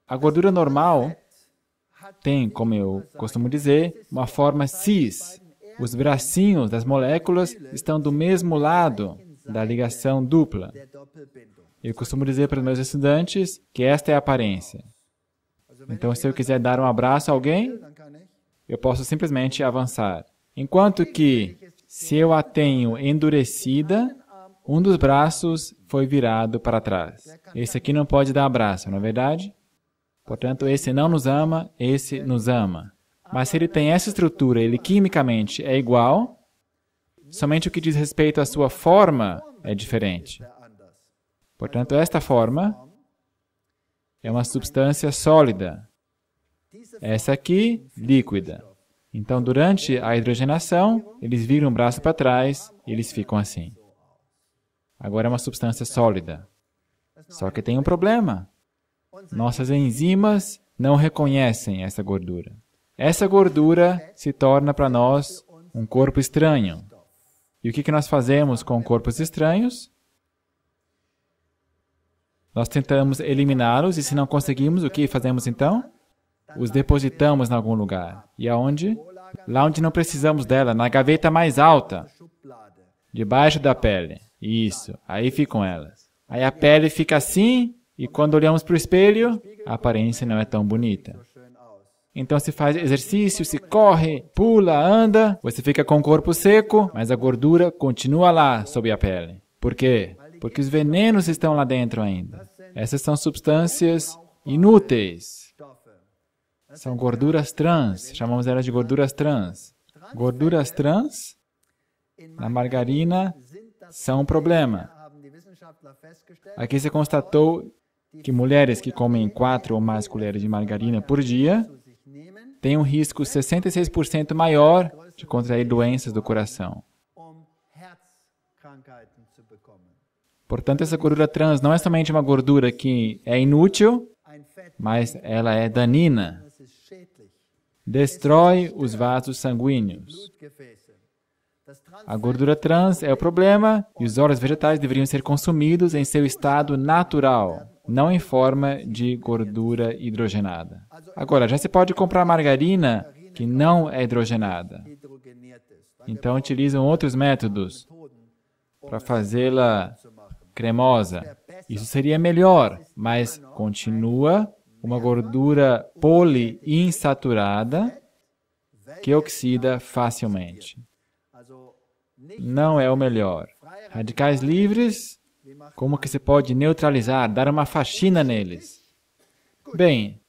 A gordura normal tem, como eu costumo dizer, uma forma cis. Os bracinhos das moléculas estão do mesmo lado da ligação dupla. Eu costumo dizer para meus estudantes que esta é a aparência. Então, se eu quiser dar um abraço a alguém, eu posso simplesmente avançar. Enquanto que, se eu a tenho endurecida, um dos braços foi virado para trás. Esse aqui não pode dar abraço, não é verdade? Portanto, esse não nos ama, esse nos ama. Mas se ele tem essa estrutura, ele quimicamente é igual, somente o que diz respeito à sua forma é diferente. Portanto, esta forma é uma substância sólida. Essa aqui, líquida. Então, durante a hidrogenação, eles viram o braço para trás e eles ficam assim. Agora é uma substância sólida. Só que tem um problema. Nossas enzimas não reconhecem essa gordura. Essa gordura se torna para nós um corpo estranho. E o que, nós fazemos com corpos estranhos? Nós tentamos eliminá-los e se não conseguimos, o que fazemos então? Os depositamos em algum lugar. E aonde? Lá onde não precisamos dela, na gaveta mais alta, debaixo da pele. Isso, aí ficam elas. Aí a pele fica assim e quando olhamos para o espelho, a aparência não é tão bonita. Então se faz exercício, se corre, pula, anda, você fica com o corpo seco, mas a gordura continua lá sob a pele. Por quê? Porque os venenos estão lá dentro ainda. Essas são substâncias inúteis. São gorduras trans, chamamos elas de gorduras trans. Gorduras trans na margarina são um problema. Aqui se constatou que mulheres que comem quatro ou mais colheres de margarina por dia têm um risco 66% maior de contrair doenças do coração. Portanto, essa gordura trans não é somente uma gordura que é inútil, mas ela é danina. Destrói os vasos sanguíneos. A gordura trans é o problema e os óleos vegetais deveriam ser consumidos em seu estado natural não em forma de gordura hidrogenada. Agora, já se pode comprar margarina que não é hidrogenada. Então, utilizam outros métodos para fazê-la cremosa. Isso seria melhor, mas continua uma gordura poliinsaturada que oxida facilmente. Não é o melhor. Radicais livres como que se pode neutralizar, dar uma faxina neles? Bem,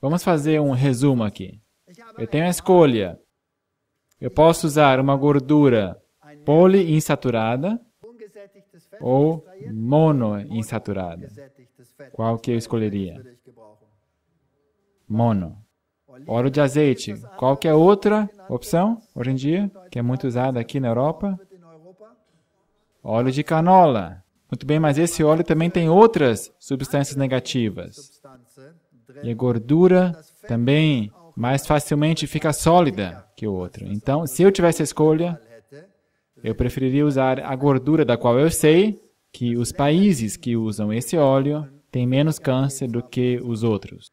vamos fazer um resumo aqui. Eu tenho a escolha. Eu posso usar uma gordura poliinsaturada ou monoinsaturada. Qual que eu escolheria? Mono. Óleo de azeite. Qual que é outra opção hoje em dia, que é muito usada aqui na Europa? óleo de canola. Muito bem, mas esse óleo também tem outras substâncias negativas. E a gordura também mais facilmente fica sólida que o outro. Então, se eu tivesse a escolha, eu preferiria usar a gordura da qual eu sei que os países que usam esse óleo têm menos câncer do que os outros.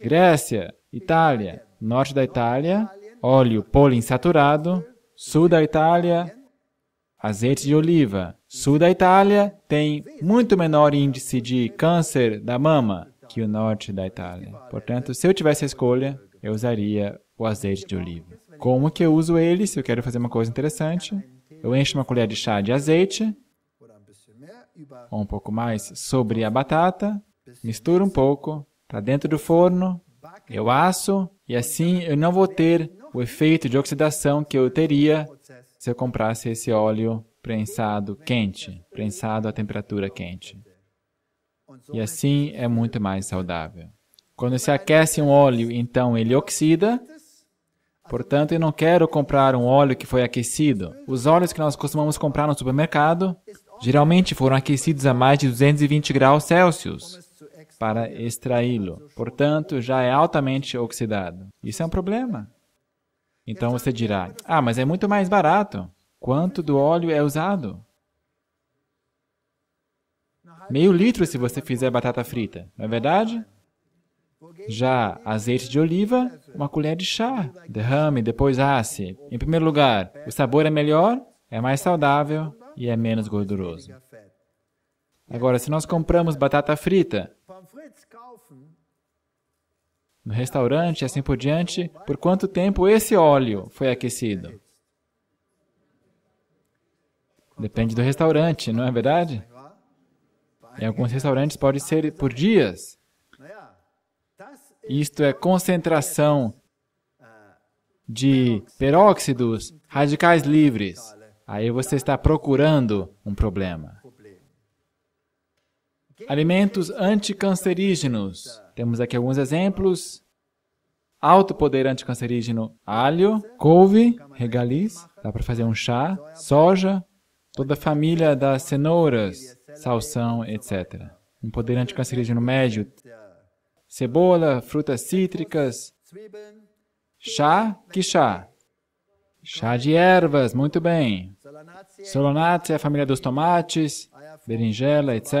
Grécia, Itália, norte da Itália, óleo poliinsaturado, sul da Itália, Azeite de oliva. Sul da Itália tem muito menor índice de câncer da mama que o norte da Itália. Portanto, se eu tivesse a escolha, eu usaria o azeite de oliva. Como que eu uso ele se eu quero fazer uma coisa interessante? Eu encho uma colher de chá de azeite, ou um pouco mais, sobre a batata, misturo um pouco, está dentro do forno, eu asso, e assim eu não vou ter o efeito de oxidação que eu teria se eu comprasse esse óleo prensado quente, prensado à temperatura quente. E assim é muito mais saudável. Quando se aquece um óleo, então ele oxida. Portanto, eu não quero comprar um óleo que foi aquecido. Os óleos que nós costumamos comprar no supermercado geralmente foram aquecidos a mais de 220 graus Celsius para extraí-lo. Portanto, já é altamente oxidado. Isso é um problema. Então você dirá, ah, mas é muito mais barato. Quanto do óleo é usado? Meio litro se você fizer batata frita, não é verdade? Já azeite de oliva, uma colher de chá. Derrame, depois asse. Em primeiro lugar, o sabor é melhor, é mais saudável e é menos gorduroso. Agora, se nós compramos batata frita, no restaurante assim por diante, por quanto tempo esse óleo foi aquecido? Depende do restaurante, não é verdade? Em alguns restaurantes pode ser por dias. Isto é concentração de peróxidos radicais livres. Aí você está procurando um problema. Alimentos anticancerígenos temos aqui alguns exemplos. Alto poder anticancerígeno, alho, couve, regaliz, dá para fazer um chá, soja, toda a família das cenouras, salsão, etc. Um poder anticancerígeno médio, cebola, frutas cítricas, chá, que chá? Chá de ervas, muito bem. solanácea é a família dos tomates, berinjela, etc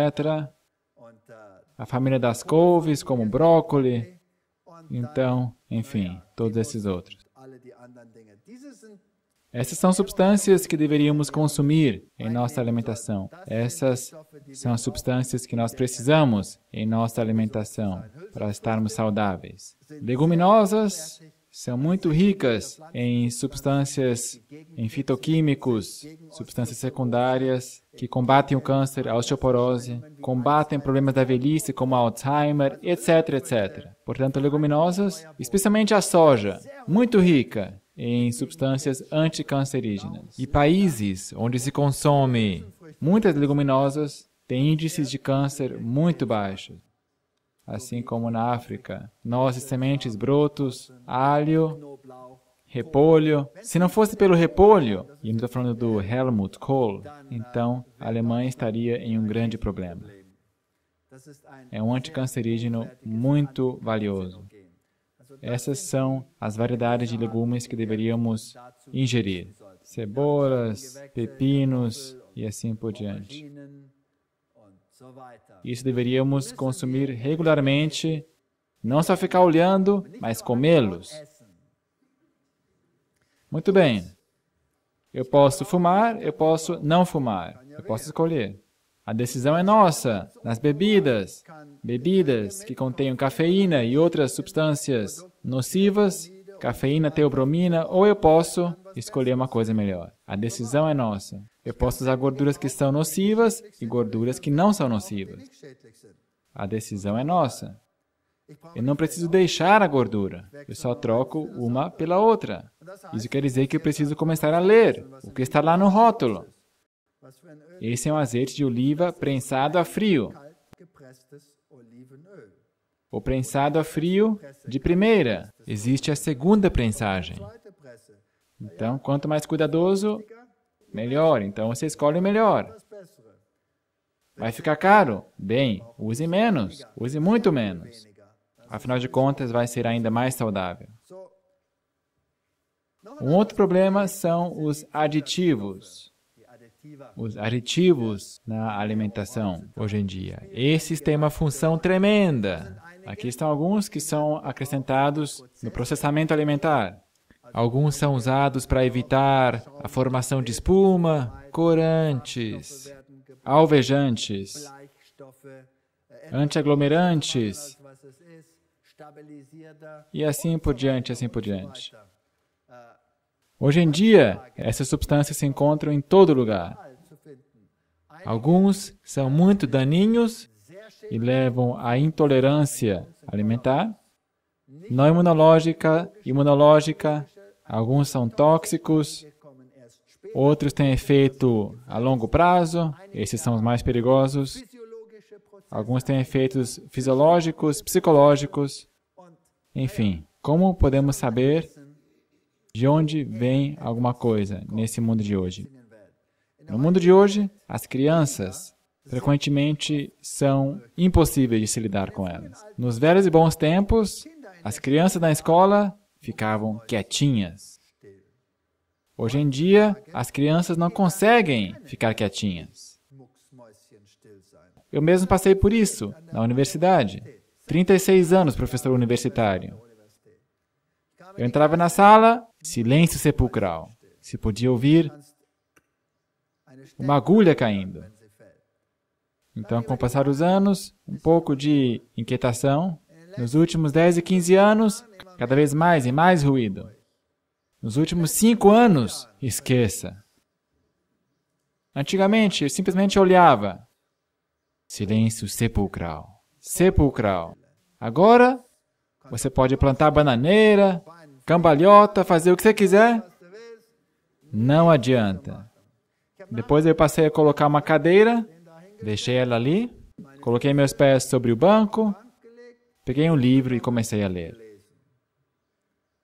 a família das couves, como brócolis, então, enfim, todos esses outros. Essas são substâncias que deveríamos consumir em nossa alimentação. Essas são as substâncias que nós precisamos em nossa alimentação para estarmos saudáveis. Leguminosas são muito ricas em substâncias, em fitoquímicos, substâncias secundárias que combatem o câncer, a osteoporose, combatem problemas da velhice como Alzheimer, etc, etc. Portanto, leguminosas, especialmente a soja, muito rica em substâncias anticancerígenas. E países onde se consome muitas leguminosas têm índices de câncer muito baixos assim como na África. Nozes, sementes, brotos, alho, repolho. Se não fosse pelo repolho, e não estou falando do Helmut Kohl, então a Alemanha estaria em um grande problema. É um anticancerígeno muito valioso. Essas são as variedades de legumes que deveríamos ingerir: cebolas, pepinos e assim por diante. Isso deveríamos consumir regularmente, não só ficar olhando, mas comê-los. Muito bem. Eu posso fumar, eu posso não fumar, eu posso escolher. A decisão é nossa. Nas bebidas, bebidas que contenham cafeína e outras substâncias nocivas, cafeína, teobromina, ou eu posso escolher uma coisa melhor. A decisão é nossa. Eu posso usar gorduras que são nocivas e gorduras que não são nocivas. A decisão é nossa. Eu não preciso deixar a gordura, eu só troco uma pela outra. Isso quer dizer que eu preciso começar a ler o que está lá no rótulo. Esse é um azeite de oliva prensado a frio. O prensado a frio de primeira. Existe a segunda prensagem. Então, quanto mais cuidadoso, Melhor, então você escolhe o melhor. Vai ficar caro? Bem, use menos, use muito menos. Afinal de contas, vai ser ainda mais saudável. Um outro problema são os aditivos. Os aditivos na alimentação hoje em dia. Esses têm uma função tremenda. Aqui estão alguns que são acrescentados no processamento alimentar. Alguns são usados para evitar a formação de espuma, corantes, alvejantes, antiaglomerantes e assim por diante, assim por diante. Hoje em dia, essas substâncias se encontram em todo lugar. Alguns são muito daninhos e levam à intolerância alimentar, não imunológica, imunológica Alguns são tóxicos, outros têm efeito a longo prazo, esses são os mais perigosos. Alguns têm efeitos fisiológicos, psicológicos. Enfim, como podemos saber de onde vem alguma coisa nesse mundo de hoje? No mundo de hoje, as crianças frequentemente são impossíveis de se lidar com elas. Nos velhos e bons tempos, as crianças na escola ficavam quietinhas. Hoje em dia, as crianças não conseguem ficar quietinhas. Eu mesmo passei por isso na universidade. 36 anos, professor universitário. Eu entrava na sala, silêncio sepulcral. Se podia ouvir uma agulha caindo. Então, com o passar dos anos, um pouco de inquietação nos últimos 10 e 15 anos, cada vez mais e mais ruído. Nos últimos 5 anos, esqueça. Antigamente, eu simplesmente olhava. Silêncio sepulcral. Sepulcral. Agora, você pode plantar bananeira, cambalhota, fazer o que você quiser. Não adianta. Depois eu passei a colocar uma cadeira, deixei ela ali, coloquei meus pés sobre o banco, Peguei um livro e comecei a ler.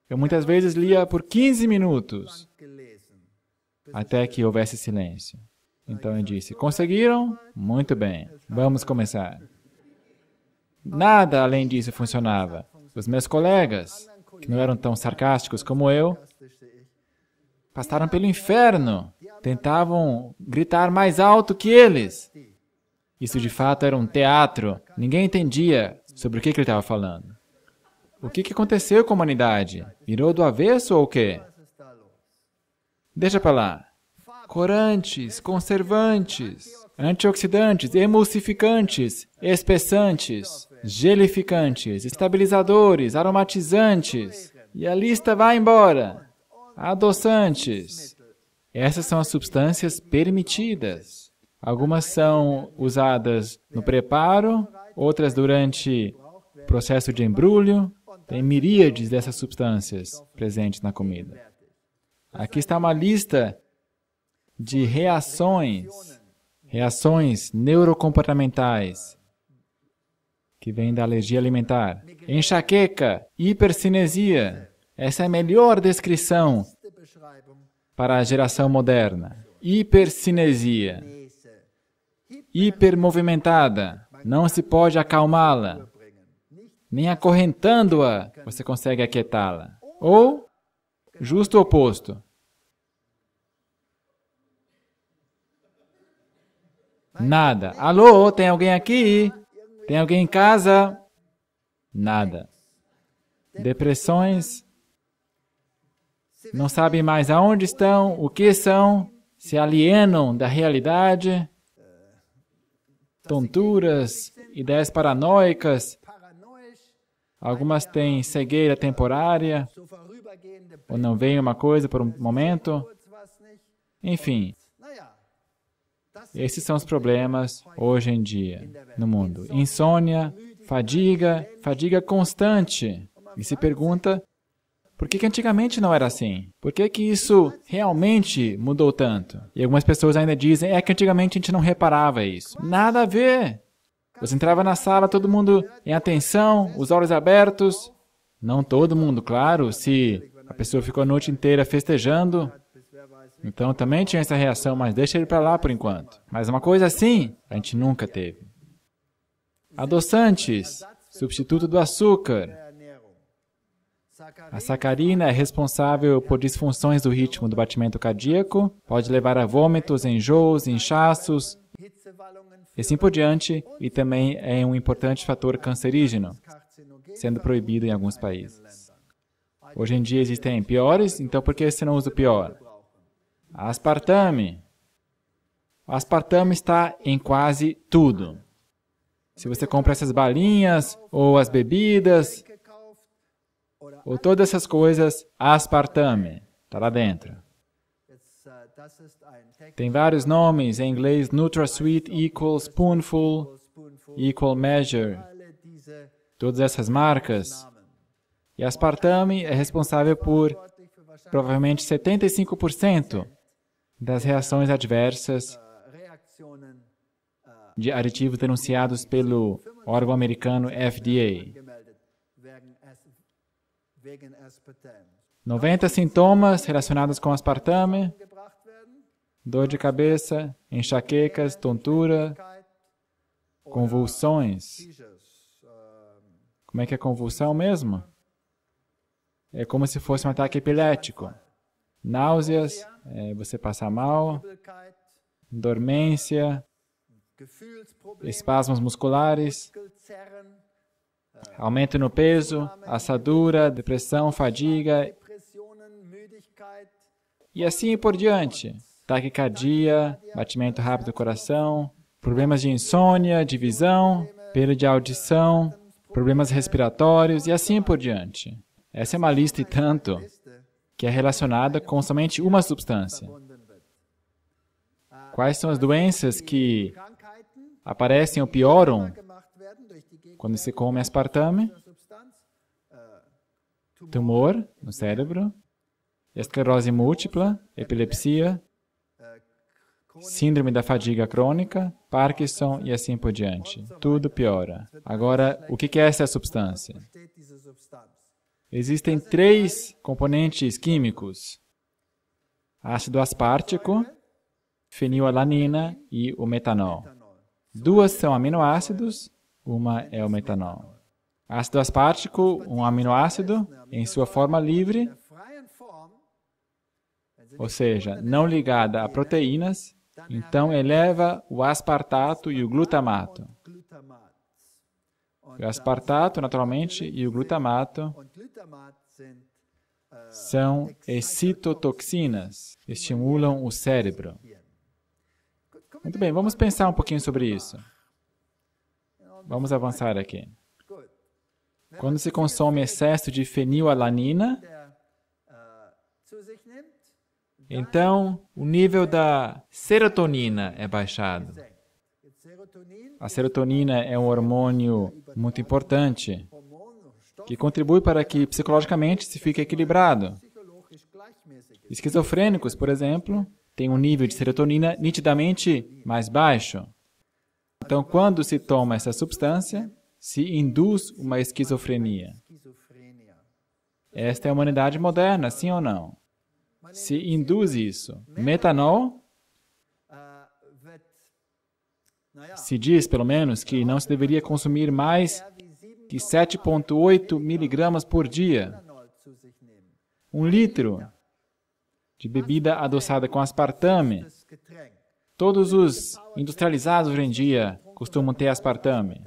Eu muitas vezes lia por 15 minutos, até que houvesse silêncio. Então eu disse: Conseguiram? Muito bem, vamos começar. Nada além disso funcionava. Os meus colegas, que não eram tão sarcásticos como eu, passaram pelo inferno, tentavam gritar mais alto que eles. Isso de fato era um teatro. Ninguém entendia Sobre o que, que ele estava falando? O que, que aconteceu com a humanidade? Virou do avesso ou o quê? Deixa para lá. Corantes, conservantes, antioxidantes, emulsificantes, espessantes, gelificantes, estabilizadores, aromatizantes. E a lista vai embora. Adoçantes. Essas são as substâncias permitidas. Algumas são usadas no preparo, outras durante o processo de embrulho. Tem miríades dessas substâncias presentes na comida. Aqui está uma lista de reações, reações neurocomportamentais que vêm da alergia alimentar. Enxaqueca, hipercinesia. Essa é a melhor descrição para a geração moderna. Hipercinesia. Hipermovimentada. Não se pode acalmá-la, nem acorrentando-a você consegue aquietá-la. Ou, justo oposto. Nada. Alô, tem alguém aqui? Tem alguém em casa? Nada. Depressões. Não sabem mais aonde estão, o que são, se alienam da realidade tonturas, ideias paranoicas. Algumas têm cegueira temporária, ou não veem uma coisa por um momento. Enfim, esses são os problemas hoje em dia no mundo. Insônia, fadiga, fadiga constante. E se pergunta por que, que, antigamente não era assim? Por que, que isso realmente mudou tanto? E algumas pessoas ainda dizem, é que antigamente a gente não reparava isso. Nada a ver! Você entrava na sala, todo mundo em atenção, os olhos abertos. Não todo mundo, claro, se a pessoa ficou a noite inteira festejando, então também tinha essa reação, mas deixa ele para lá por enquanto. Mas uma coisa assim, a gente nunca teve. Adoçantes, substituto do açúcar, a sacarina é responsável por disfunções do ritmo do batimento cardíaco, pode levar a vômitos, enjoos, inchaços e assim por diante, e também é um importante fator cancerígeno, sendo proibido em alguns países. Hoje em dia existem piores, então por que você não usa o pior? Aspartame. O aspartame está em quase tudo. Se você compra essas balinhas ou as bebidas, ou todas essas coisas, aspartame, está lá dentro. Tem vários nomes em inglês, NutraSweet equal spoonful, equal measure, todas essas marcas. E aspartame é responsável por provavelmente 75% das reações adversas de aditivos denunciados pelo órgão americano FDA. 90 sintomas relacionados com aspartame, dor de cabeça, enxaquecas, tontura, convulsões. Como é que é convulsão mesmo? É como se fosse um ataque epilético. Náuseas, é você passa mal, dormência, espasmos musculares, aumento no peso, assadura, depressão, fadiga e assim por diante. Taquicardia, batimento rápido do coração, problemas de insônia, de visão, perda de audição, problemas respiratórios e assim por diante. Essa é uma lista e tanto que é relacionada com somente uma substância. Quais são as doenças que aparecem ou pioram quando se come aspartame, tumor no cérebro, esclerose múltipla, epilepsia, síndrome da fadiga crônica, Parkinson e assim por diante. Tudo piora. Agora, o que é essa substância? Existem três componentes químicos: ácido aspartico, fenilalanina e o metanol. Duas são aminoácidos uma é o metanol. Ácido aspartico, um aminoácido, em sua forma livre, ou seja, não ligada a proteínas, então eleva o aspartato e o glutamato. O aspartato, naturalmente, e o glutamato são excitotoxinas, estimulam o cérebro. Muito bem, vamos pensar um pouquinho sobre isso. Vamos avançar aqui. Quando se consome excesso de fenilalanina, uh, então o nível da serotonina é baixado. A serotonina é um hormônio muito importante que contribui para que psicologicamente se fique equilibrado. Esquizofrênicos, por exemplo, têm um nível de serotonina nitidamente mais baixo. Então, quando se toma essa substância, se induz uma esquizofrenia. Esta é a humanidade moderna, sim ou não? Se induz isso. Metanol se diz, pelo menos, que não se deveria consumir mais que 7,8 miligramas por dia. Um litro de bebida adoçada com aspartame Todos os industrializados hoje em dia costumam ter aspartame.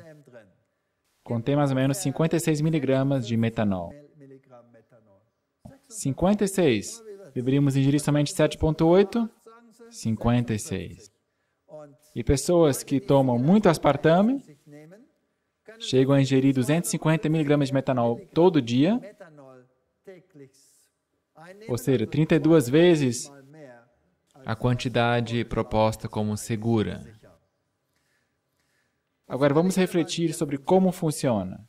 Contém mais ou menos 56 miligramas de metanol. 56. Deveríamos ingerir somente 7,8? 56. E pessoas que tomam muito aspartame chegam a ingerir 250 miligramas de metanol todo dia, ou seja, 32 vezes a quantidade proposta como segura. Agora vamos refletir sobre como funciona.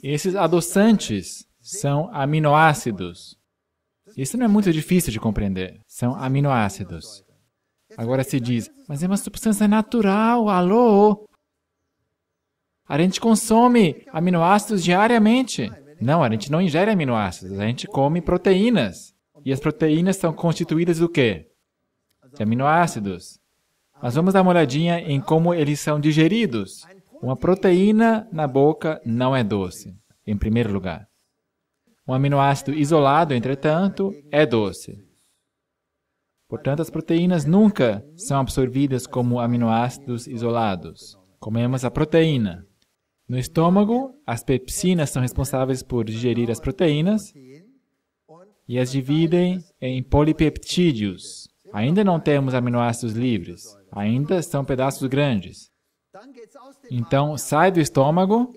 Esses adoçantes são aminoácidos. Isso não é muito difícil de compreender. São aminoácidos. Agora se diz, mas é uma substância natural, alô? A gente consome aminoácidos diariamente. Não, a gente não ingere aminoácidos, a gente come proteínas. E as proteínas são constituídas do quê? de aminoácidos. Mas vamos dar uma olhadinha em como eles são digeridos. Uma proteína na boca não é doce, em primeiro lugar. Um aminoácido isolado, entretanto, é doce. Portanto, as proteínas nunca são absorvidas como aminoácidos isolados. Comemos a proteína. No estômago, as pepsinas são responsáveis por digerir as proteínas e as dividem em polipeptídeos. Ainda não temos aminoácidos livres, ainda são pedaços grandes. Então, sai do estômago,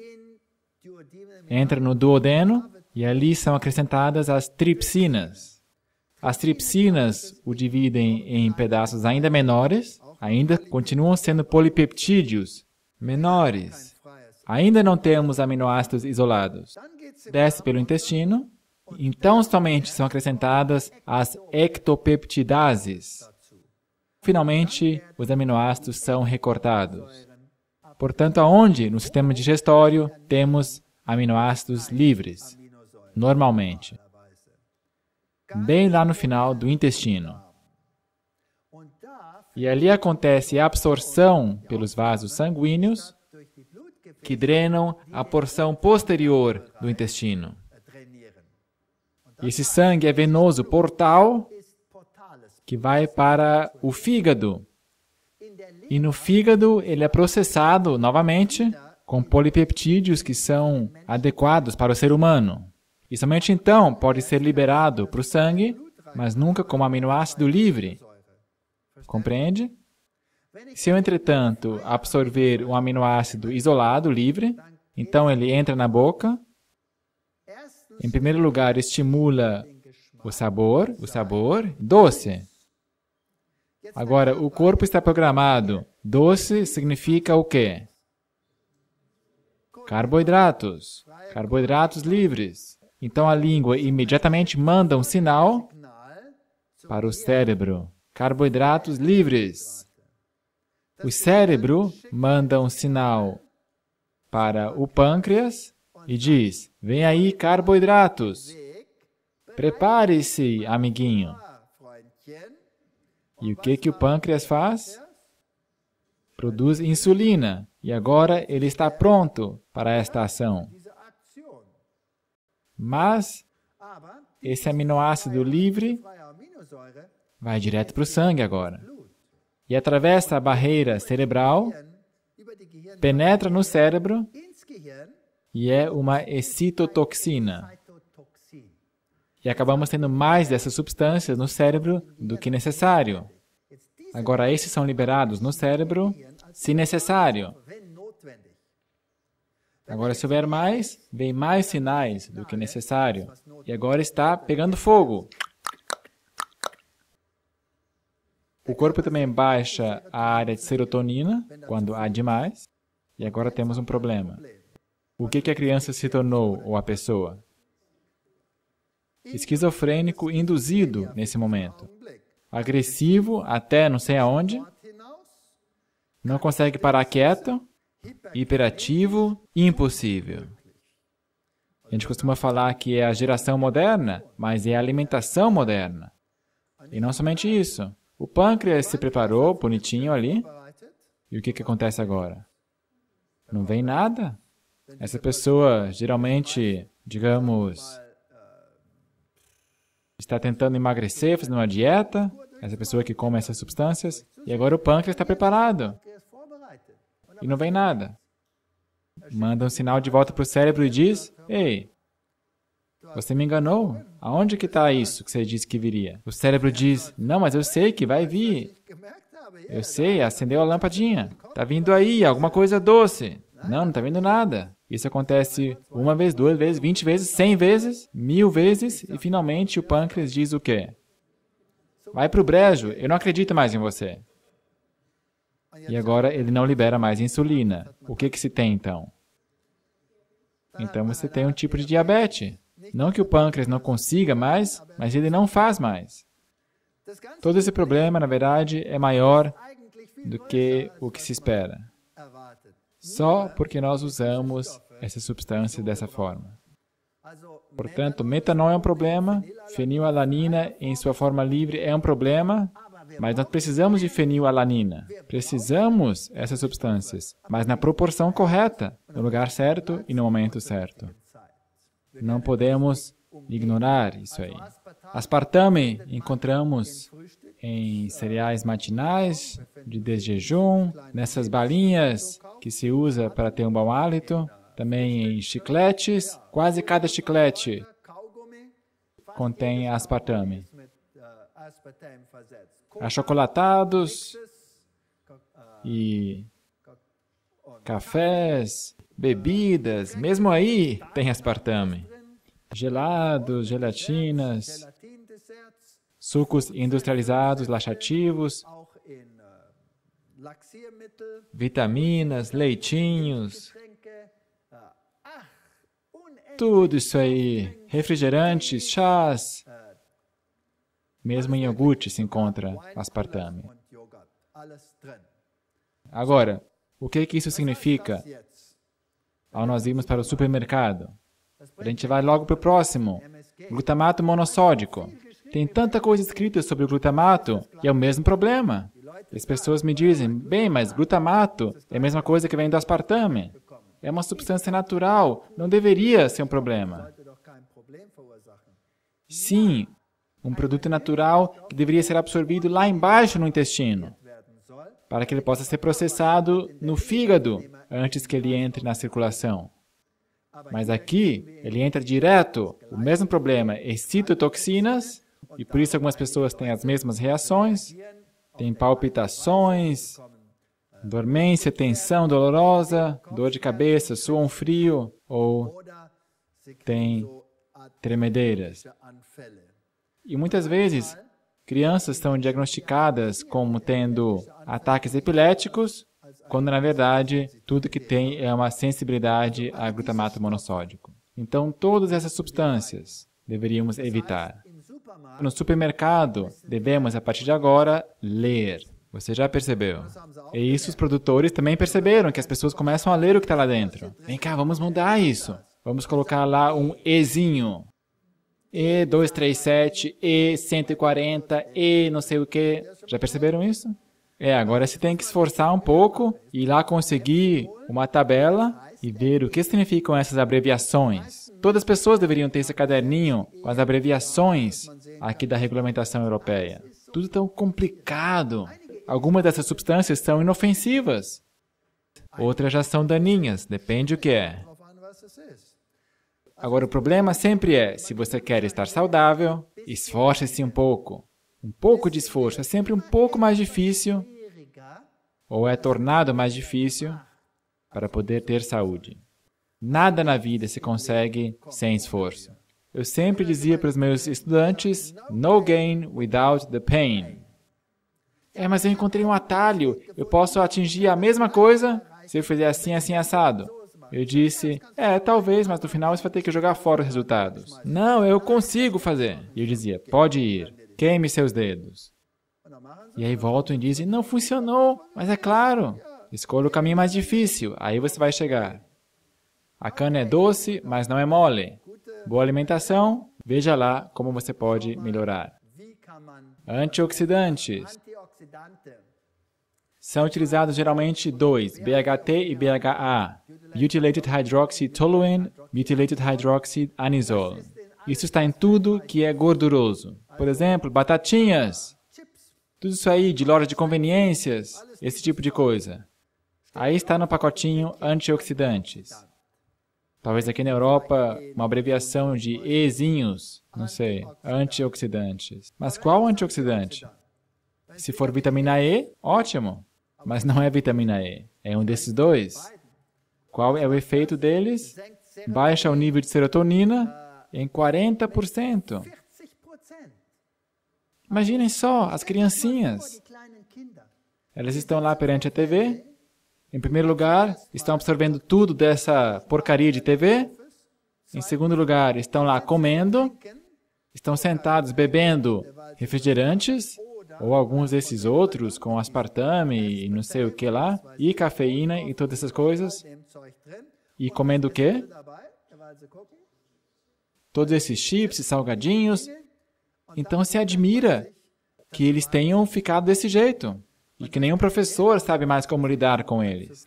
entra no duodeno e ali são acrescentadas as tripsinas. As tripsinas o dividem em pedaços ainda menores, ainda continuam sendo polipeptídeos menores. Ainda não temos aminoácidos isolados. Desce pelo intestino, então somente são acrescentadas as ectopeptidases. Finalmente, os aminoácidos são recortados. Portanto, aonde no sistema digestório temos aminoácidos livres, normalmente, bem lá no final do intestino. E ali acontece a absorção pelos vasos sanguíneos que drenam a porção posterior do intestino esse sangue é venoso, portal, que vai para o fígado. E no fígado ele é processado novamente com polipeptídeos que são adequados para o ser humano. E somente então pode ser liberado para o sangue, mas nunca como aminoácido livre. Compreende? Se eu, entretanto, absorver um aminoácido isolado, livre, então ele entra na boca em primeiro lugar, estimula o sabor, o sabor doce. Agora, o corpo está programado. Doce significa o quê? Carboidratos, carboidratos livres. Então a língua imediatamente manda um sinal para o cérebro. Carboidratos livres. O cérebro manda um sinal para o pâncreas e diz: Vem aí, carboidratos! Prepare-se, amiguinho! E o que, que o pâncreas faz? Produz insulina, e agora ele está pronto para esta ação. Mas esse aminoácido livre vai direto para o sangue agora e atravessa a barreira cerebral, penetra no cérebro e é uma excitotoxina. E acabamos tendo mais dessas substâncias no cérebro do que necessário. Agora, esses são liberados no cérebro se necessário. Agora, se houver mais, vem mais sinais do que necessário. E agora está pegando fogo. O corpo também baixa a área de serotonina quando há demais. E agora temos um problema. O que, que a criança se tornou, ou a pessoa? Esquizofrênico induzido nesse momento. Agressivo até não sei aonde. Não consegue parar quieto. Hiperativo, impossível. A gente costuma falar que é a geração moderna, mas é a alimentação moderna. E não somente isso. O pâncreas se preparou bonitinho ali. E o que, que acontece agora? Não vem nada. Essa pessoa geralmente, digamos, está tentando emagrecer, fazendo uma dieta, essa pessoa que come essas substâncias, e agora o pâncreas está preparado. E não vem nada. Manda um sinal de volta para o cérebro e diz, Ei, você me enganou. Aonde que está isso que você disse que viria? O cérebro diz, não, mas eu sei que vai vir. Eu sei, acendeu a lampadinha. Está vindo aí alguma coisa doce. Não, não está vendo nada. Isso acontece uma vez, duas vezes, vinte vezes, cem vezes, mil vezes, e finalmente o pâncreas diz o quê? Vai para o brejo, eu não acredito mais em você. E agora ele não libera mais insulina. O que, que se tem então? Então você tem um tipo de diabetes. Não que o pâncreas não consiga mais, mas ele não faz mais. Todo esse problema, na verdade, é maior do que o que se espera só porque nós usamos essa substância dessa forma. Portanto, metanol é um problema, fenilalanina em sua forma livre é um problema, mas nós precisamos de fenilalanina. Precisamos dessas substâncias, mas na proporção correta, no lugar certo e no momento certo. Não podemos ignorar isso aí. Aspartame encontramos em cereais matinais, de desjejum, nessas balinhas que se usa para ter um bom hálito, também em chicletes. Quase cada chiclete contém aspartame. Achocolatados e cafés, bebidas, mesmo aí tem aspartame. Gelados, gelatinas, sucos industrializados, laxativos, vitaminas, leitinhos, ah, tudo isso aí, refrigerantes, chás, ah, mesmo em iogurte se encontra aspartame. Agora, o que, que isso significa ao nós irmos para o supermercado? A gente vai logo para o próximo, glutamato monossódico. Tem tanta coisa escrita sobre o glutamato e é o mesmo problema. As pessoas me dizem, bem, mas glutamato é a mesma coisa que vem do aspartame. É uma substância natural, não deveria ser um problema. Sim, um produto natural que deveria ser absorvido lá embaixo no intestino, para que ele possa ser processado no fígado antes que ele entre na circulação. Mas aqui, ele entra direto, o mesmo problema, excitotoxinas, e por isso algumas pessoas têm as mesmas reações, tem palpitações, dormência, tensão dolorosa, dor de cabeça, suam frio ou tem tremedeiras. E muitas vezes, crianças são diagnosticadas como tendo ataques epiléticos, quando na verdade tudo que tem é uma sensibilidade a glutamato monossódico. Então, todas essas substâncias deveríamos evitar. No supermercado, devemos a partir de agora ler. Você já percebeu? E isso os produtores também perceberam, que as pessoas começam a ler o que está lá dentro. Vem cá, vamos mudar isso. Vamos colocar lá um Ezinho. E237, E140, E não sei o que. Já perceberam isso? É, agora você tem que esforçar um pouco e lá conseguir uma tabela e ver o que significam essas abreviações. Todas as pessoas deveriam ter esse caderninho com as abreviações aqui da regulamentação europeia. Tudo tão complicado. Algumas dessas substâncias são inofensivas, outras já são daninhas, depende o que é. Agora, o problema sempre é: se você quer estar saudável, esforce-se um pouco. Um pouco de esforço é sempre um pouco mais difícil, ou é tornado mais difícil, para poder ter saúde. Nada na vida se consegue sem esforço. Eu sempre dizia para os meus estudantes: no gain without the pain. É, mas eu encontrei um atalho. Eu posso atingir a mesma coisa se eu fizer assim, assim, assado. Eu disse, é, talvez, mas no final você vai ter que jogar fora os resultados. Não, eu consigo fazer. E eu dizia, pode ir, queime seus dedos. E aí voltam e dizem, não funcionou, mas é claro, escolha o caminho mais difícil, aí você vai chegar. A cana é doce, mas não é mole. Boa alimentação, veja lá como você pode melhorar. Antioxidantes. São utilizados geralmente dois, BHT e BHA, Toluene, Hydroxytoluene, Hydroxy Hydroxyanisole. Isso está em tudo que é gorduroso. Por exemplo, batatinhas, tudo isso aí de loja de conveniências, esse tipo de coisa. Aí está no pacotinho antioxidantes. Talvez aqui na Europa, uma abreviação de Ezinhos, não sei, antioxidantes. Mas qual antioxidante? Se for vitamina E, ótimo, mas não é vitamina E, é um desses dois. Qual é o efeito deles? Baixa o nível de serotonina em 40%. Imaginem só, as criancinhas. Elas estão lá perante a TV, em primeiro lugar, estão absorvendo tudo dessa porcaria de TV. Em segundo lugar, estão lá comendo, estão sentados bebendo refrigerantes ou alguns desses outros com aspartame e não sei o que lá, e cafeína e todas essas coisas. E comendo o quê? Todos esses chips e salgadinhos. Então se admira que eles tenham ficado desse jeito e que nenhum professor sabe mais como lidar com eles.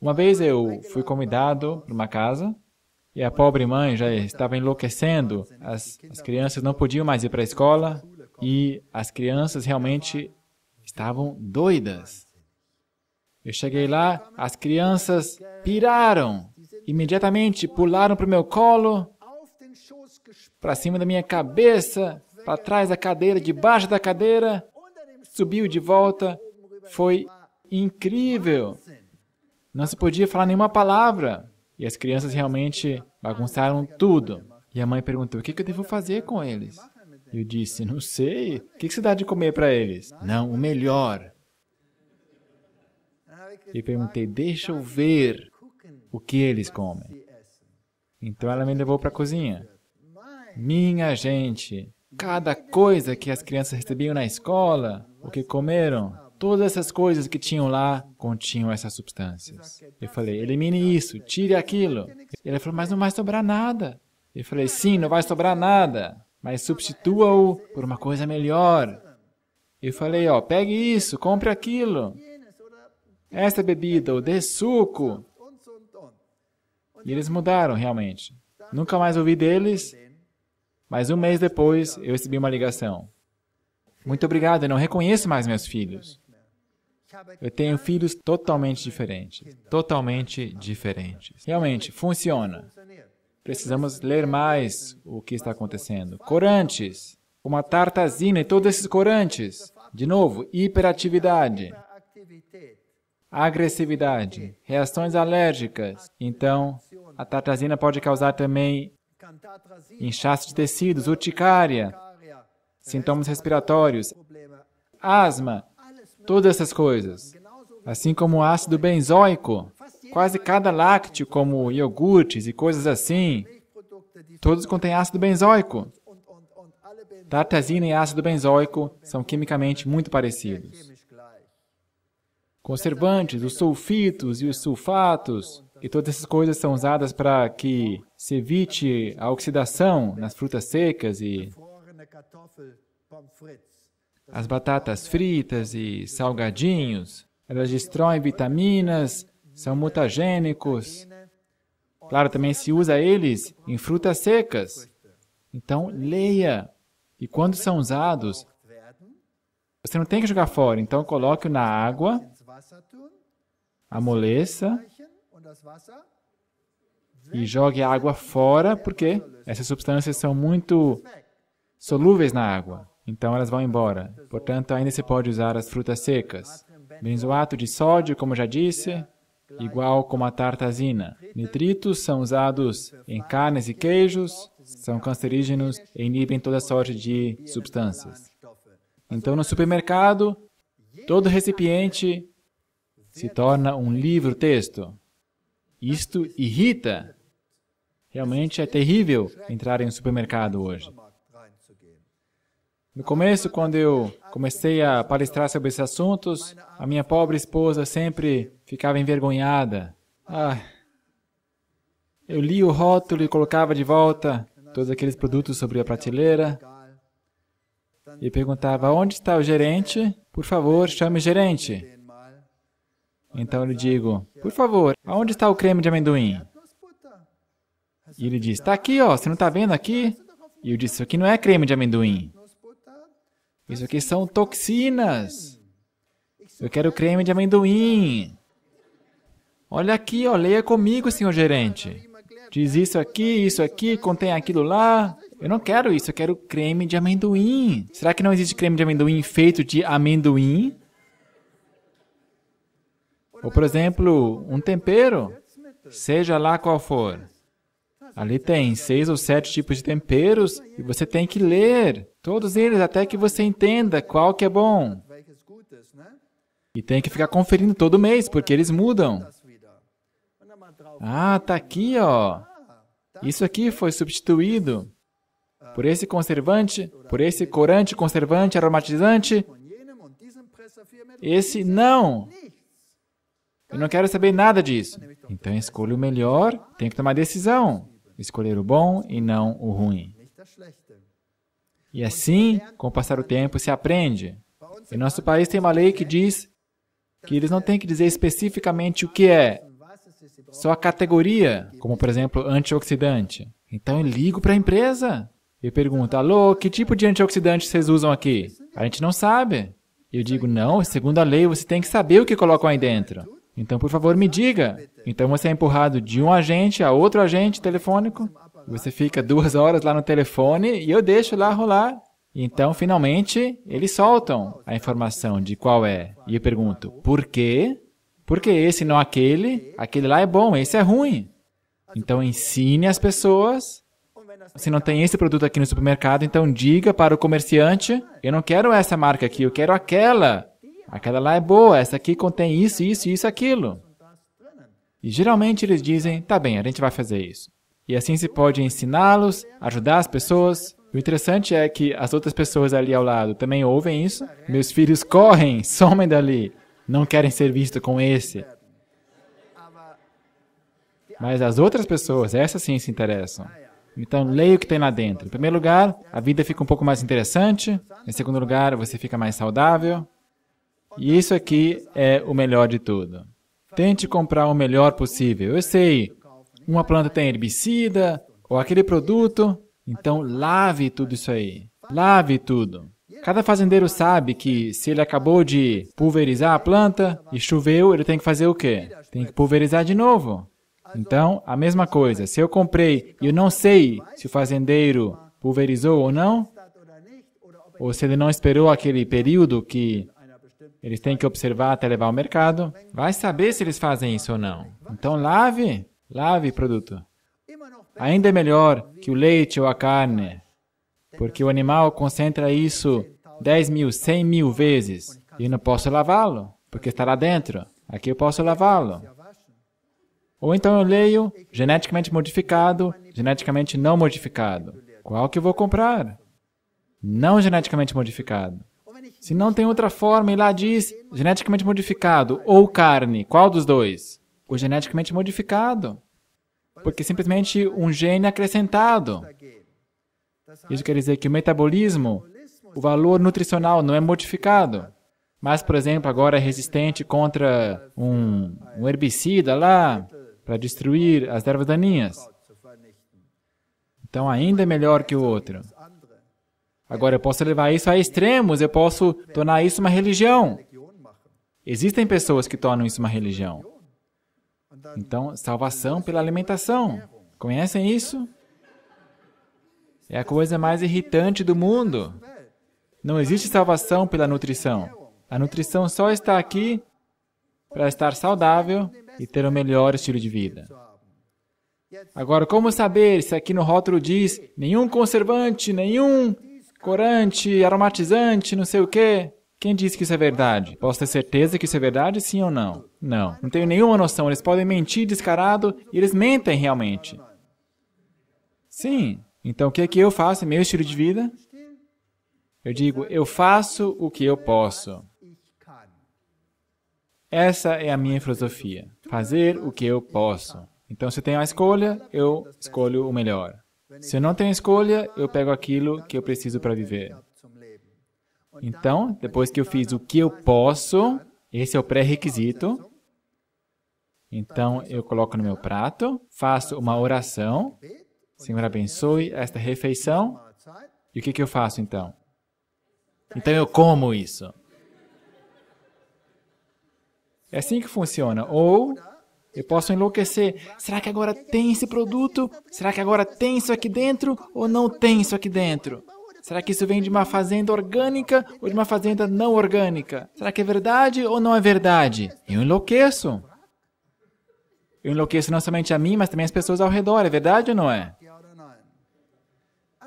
Uma vez eu fui convidado para uma casa e a pobre mãe já estava enlouquecendo. As, as crianças não podiam mais ir para a escola e as crianças realmente estavam doidas. Eu cheguei lá, as crianças piraram, imediatamente pularam para o meu colo, para cima da minha cabeça, para trás da cadeira, debaixo da cadeira subiu de volta. Foi incrível. Não se podia falar nenhuma palavra. E as crianças realmente bagunçaram tudo. E a mãe perguntou: o que, eu devo fazer com eles? E eu disse: não sei. O que, que você dá de comer para eles? Não, o melhor. E perguntei: deixa eu ver o que eles comem. Então ela me levou para a cozinha. Minha gente, cada coisa que as crianças recebiam na escola o que comeram, todas essas coisas que tinham lá continham essas substâncias. Eu falei, elimine isso, tire aquilo. Ele falou, mas não vai sobrar nada. Eu falei, sim, não vai sobrar nada, mas substitua-o por uma coisa melhor. Eu falei, ó, pegue isso, compre aquilo, essa bebida, o dê suco. E eles mudaram realmente. Nunca mais ouvi deles, mas um mês depois eu recebi uma ligação. Muito obrigado, eu não reconheço mais meus filhos. Eu tenho filhos totalmente diferentes. Totalmente diferentes. Realmente, funciona. Precisamos ler mais o que está acontecendo. Corantes, uma tartazina e todos esses corantes. De novo, hiperatividade, agressividade, reações alérgicas. Então, a tartazina pode causar também inchaço de tecidos, urticária, sintomas respiratórios, asma, todas essas coisas. Assim como o ácido benzoico, quase cada lácteo, como iogurtes e coisas assim, todos contêm ácido benzoico. Tartazina e ácido benzoico são quimicamente muito parecidos. Conservantes, os sulfitos e os sulfatos, e todas essas coisas são usadas para que se evite a oxidação nas frutas secas e as batatas fritas e salgadinhos, elas destroem vitaminas, são mutagênicos. Claro, também se usa eles em frutas secas. Então, leia. E quando são usados, você não tem que jogar fora. Então, coloque-o na água, amoleça e jogue a água fora, porque essas substâncias são muito solúveis na água, então elas vão embora. Portanto, ainda se pode usar as frutas secas. Benzoato de sódio, como já disse, igual como a tartazina. Nitritos são usados em carnes e queijos, são cancerígenos e inibem toda sorte de substâncias. Então, no supermercado, todo recipiente se torna um livro-texto. Isto irrita. Realmente é terrível entrar em um supermercado hoje. No começo, quando eu comecei a palestrar sobre esses assuntos, a minha pobre esposa sempre ficava envergonhada. Ah, eu li o rótulo e colocava de volta todos aqueles produtos sobre a prateleira e perguntava: onde está o gerente? Por favor, chame o gerente. Então eu lhe digo: por favor, aonde está o creme de amendoim? E ele diz: está aqui, ó, você não está vendo aqui? E eu disse: isso aqui não é creme de amendoim. Isso aqui são toxinas. Eu quero creme de amendoim. Olha aqui, ó, leia comigo, senhor gerente. Diz isso aqui, isso aqui, contém aquilo lá. Eu não quero isso, eu quero creme de amendoim. Será que não existe creme de amendoim feito de amendoim? Ou, por exemplo, um tempero, seja lá qual for. Ali tem seis ou sete tipos de temperos e você tem que ler. Todos eles, até que você entenda qual que é bom. E tem que ficar conferindo todo mês, porque eles mudam. Ah, tá aqui, ó. Isso aqui foi substituído por esse conservante, por esse corante, conservante, aromatizante. Esse não. Eu não quero saber nada disso. Então escolha o melhor, tem que tomar decisão. Escolher o bom e não o ruim. E assim, com o passar do tempo, se aprende. Em nosso país tem uma lei que diz que eles não têm que dizer especificamente o que é, só a categoria, como por exemplo antioxidante. Então eu ligo para a empresa e pergunto: alô, que tipo de antioxidante vocês usam aqui? A gente não sabe. Eu digo: não, segundo a lei você tem que saber o que colocam aí dentro. Então, por favor, me diga. Então você é empurrado de um agente a outro agente telefônico você fica duas horas lá no telefone e eu deixo lá rolar. Então, finalmente, eles soltam a informação de qual é. E eu pergunto, por quê? Porque esse não aquele, aquele lá é bom, esse é ruim. Então ensine as pessoas. Se não tem esse produto aqui no supermercado, então diga para o comerciante: eu não quero essa marca aqui, eu quero aquela. Aquela lá é boa, essa aqui contém isso, isso, isso, aquilo. E geralmente eles dizem: tá bem, a gente vai fazer isso. E assim se pode ensiná-los, ajudar as pessoas. O interessante é que as outras pessoas ali ao lado também ouvem isso. Meus filhos correm, <laughs> somem dali, não querem ser vistos com esse. Mas as outras pessoas, essas sim se interessam. Então, leia o que tem lá dentro. Em primeiro lugar, a vida fica um pouco mais interessante. Em segundo lugar, você fica mais saudável. E isso aqui é o melhor de tudo. Tente comprar o melhor possível. Eu sei, uma planta tem herbicida ou aquele produto. Então, lave tudo isso aí. Lave tudo. Cada fazendeiro sabe que se ele acabou de pulverizar a planta e choveu, ele tem que fazer o quê? Tem que pulverizar de novo. Então, a mesma coisa. Se eu comprei e eu não sei se o fazendeiro pulverizou ou não, ou se ele não esperou aquele período que eles têm que observar até levar ao mercado, vai saber se eles fazem isso ou não. Então, lave. Lave o produto. Ainda é melhor que o leite ou a carne, porque o animal concentra isso 10 mil, 100 mil vezes e não posso lavá-lo, porque está lá dentro. Aqui eu posso lavá-lo. Ou então eu leio geneticamente modificado, geneticamente não modificado. Qual que eu vou comprar? Não geneticamente modificado. Se não tem outra forma e lá diz geneticamente modificado ou carne, qual dos dois? o geneticamente modificado, porque simplesmente um gene acrescentado. Isso quer dizer que o metabolismo, o valor nutricional não é modificado. Mas, por exemplo, agora é resistente contra um, um herbicida lá para destruir as ervas daninhas. Então, ainda é melhor que o outro. Agora, eu posso levar isso a extremos, eu posso tornar isso uma religião. Existem pessoas que tornam isso uma religião. Então, salvação pela alimentação. Conhecem isso? É a coisa mais irritante do mundo. Não existe salvação pela nutrição. A nutrição só está aqui para estar saudável e ter um melhor estilo de vida. Agora, como saber se aqui no rótulo diz nenhum conservante, nenhum corante, aromatizante, não sei o quê? Quem disse que isso é verdade? Posso ter certeza que isso é verdade, sim ou não? Não. Não tenho nenhuma noção. Eles podem mentir descarado e eles mentem realmente. Sim. Então o que é que eu faço? Meu estilo de vida? Eu digo, eu faço o que eu posso. Essa é a minha filosofia. Fazer o que eu posso. Então, se eu tenho a escolha, eu escolho o melhor. Se eu não tenho escolha, eu pego aquilo que eu preciso para viver. Então, depois que eu fiz o que eu posso, esse é o pré-requisito. Então, eu coloco no meu prato, faço uma oração. Senhor, abençoe esta refeição. E o que, que eu faço então? Então, eu como isso. É assim que funciona. Ou eu posso enlouquecer. Será que agora tem esse produto? Será que agora tem isso aqui dentro? Ou não tem isso aqui dentro? Será que isso vem de uma fazenda orgânica ou de uma fazenda não orgânica? Será que é verdade ou não é verdade? Eu enlouqueço. Eu enlouqueço não somente a mim, mas também as pessoas ao redor. É verdade ou não é?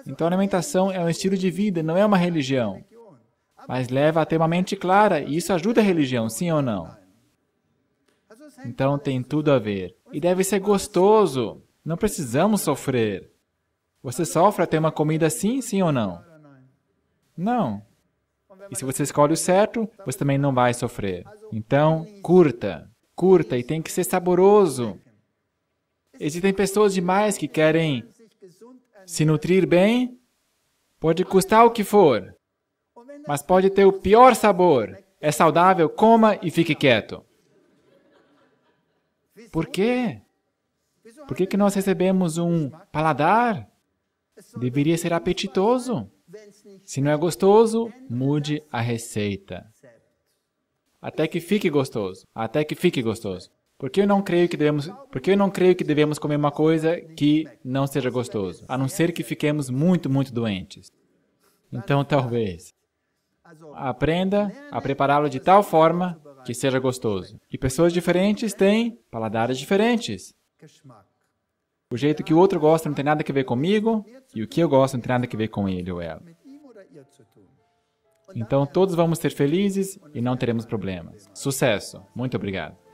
Então, a alimentação é um estilo de vida, não é uma religião. Mas leva a ter uma mente clara, e isso ajuda a religião, sim ou não? Então, tem tudo a ver. E deve ser gostoso. Não precisamos sofrer. Você sofre até uma comida assim, sim ou não? Não. E se você escolhe o certo, você também não vai sofrer. Então, curta, curta e tem que ser saboroso. Existem pessoas demais que querem se nutrir bem, pode custar o que for, mas pode ter o pior sabor. É saudável, coma e fique quieto. Por quê? Por que, que nós recebemos um paladar deveria ser apetitoso. Se não é gostoso, mude a receita. Até que fique gostoso. Até que fique gostoso. Porque eu não creio que devemos, porque eu não creio que devemos comer uma coisa que não seja gostoso, a não ser que fiquemos muito, muito doentes. Então, talvez aprenda a prepará-lo de tal forma que seja gostoso. E pessoas diferentes têm paladares diferentes. O jeito que o outro gosta não tem nada a ver comigo, e o que eu gosto não tem nada a ver com ele ou ela. Então todos vamos ser felizes e não teremos problemas. Sucesso! Muito obrigado!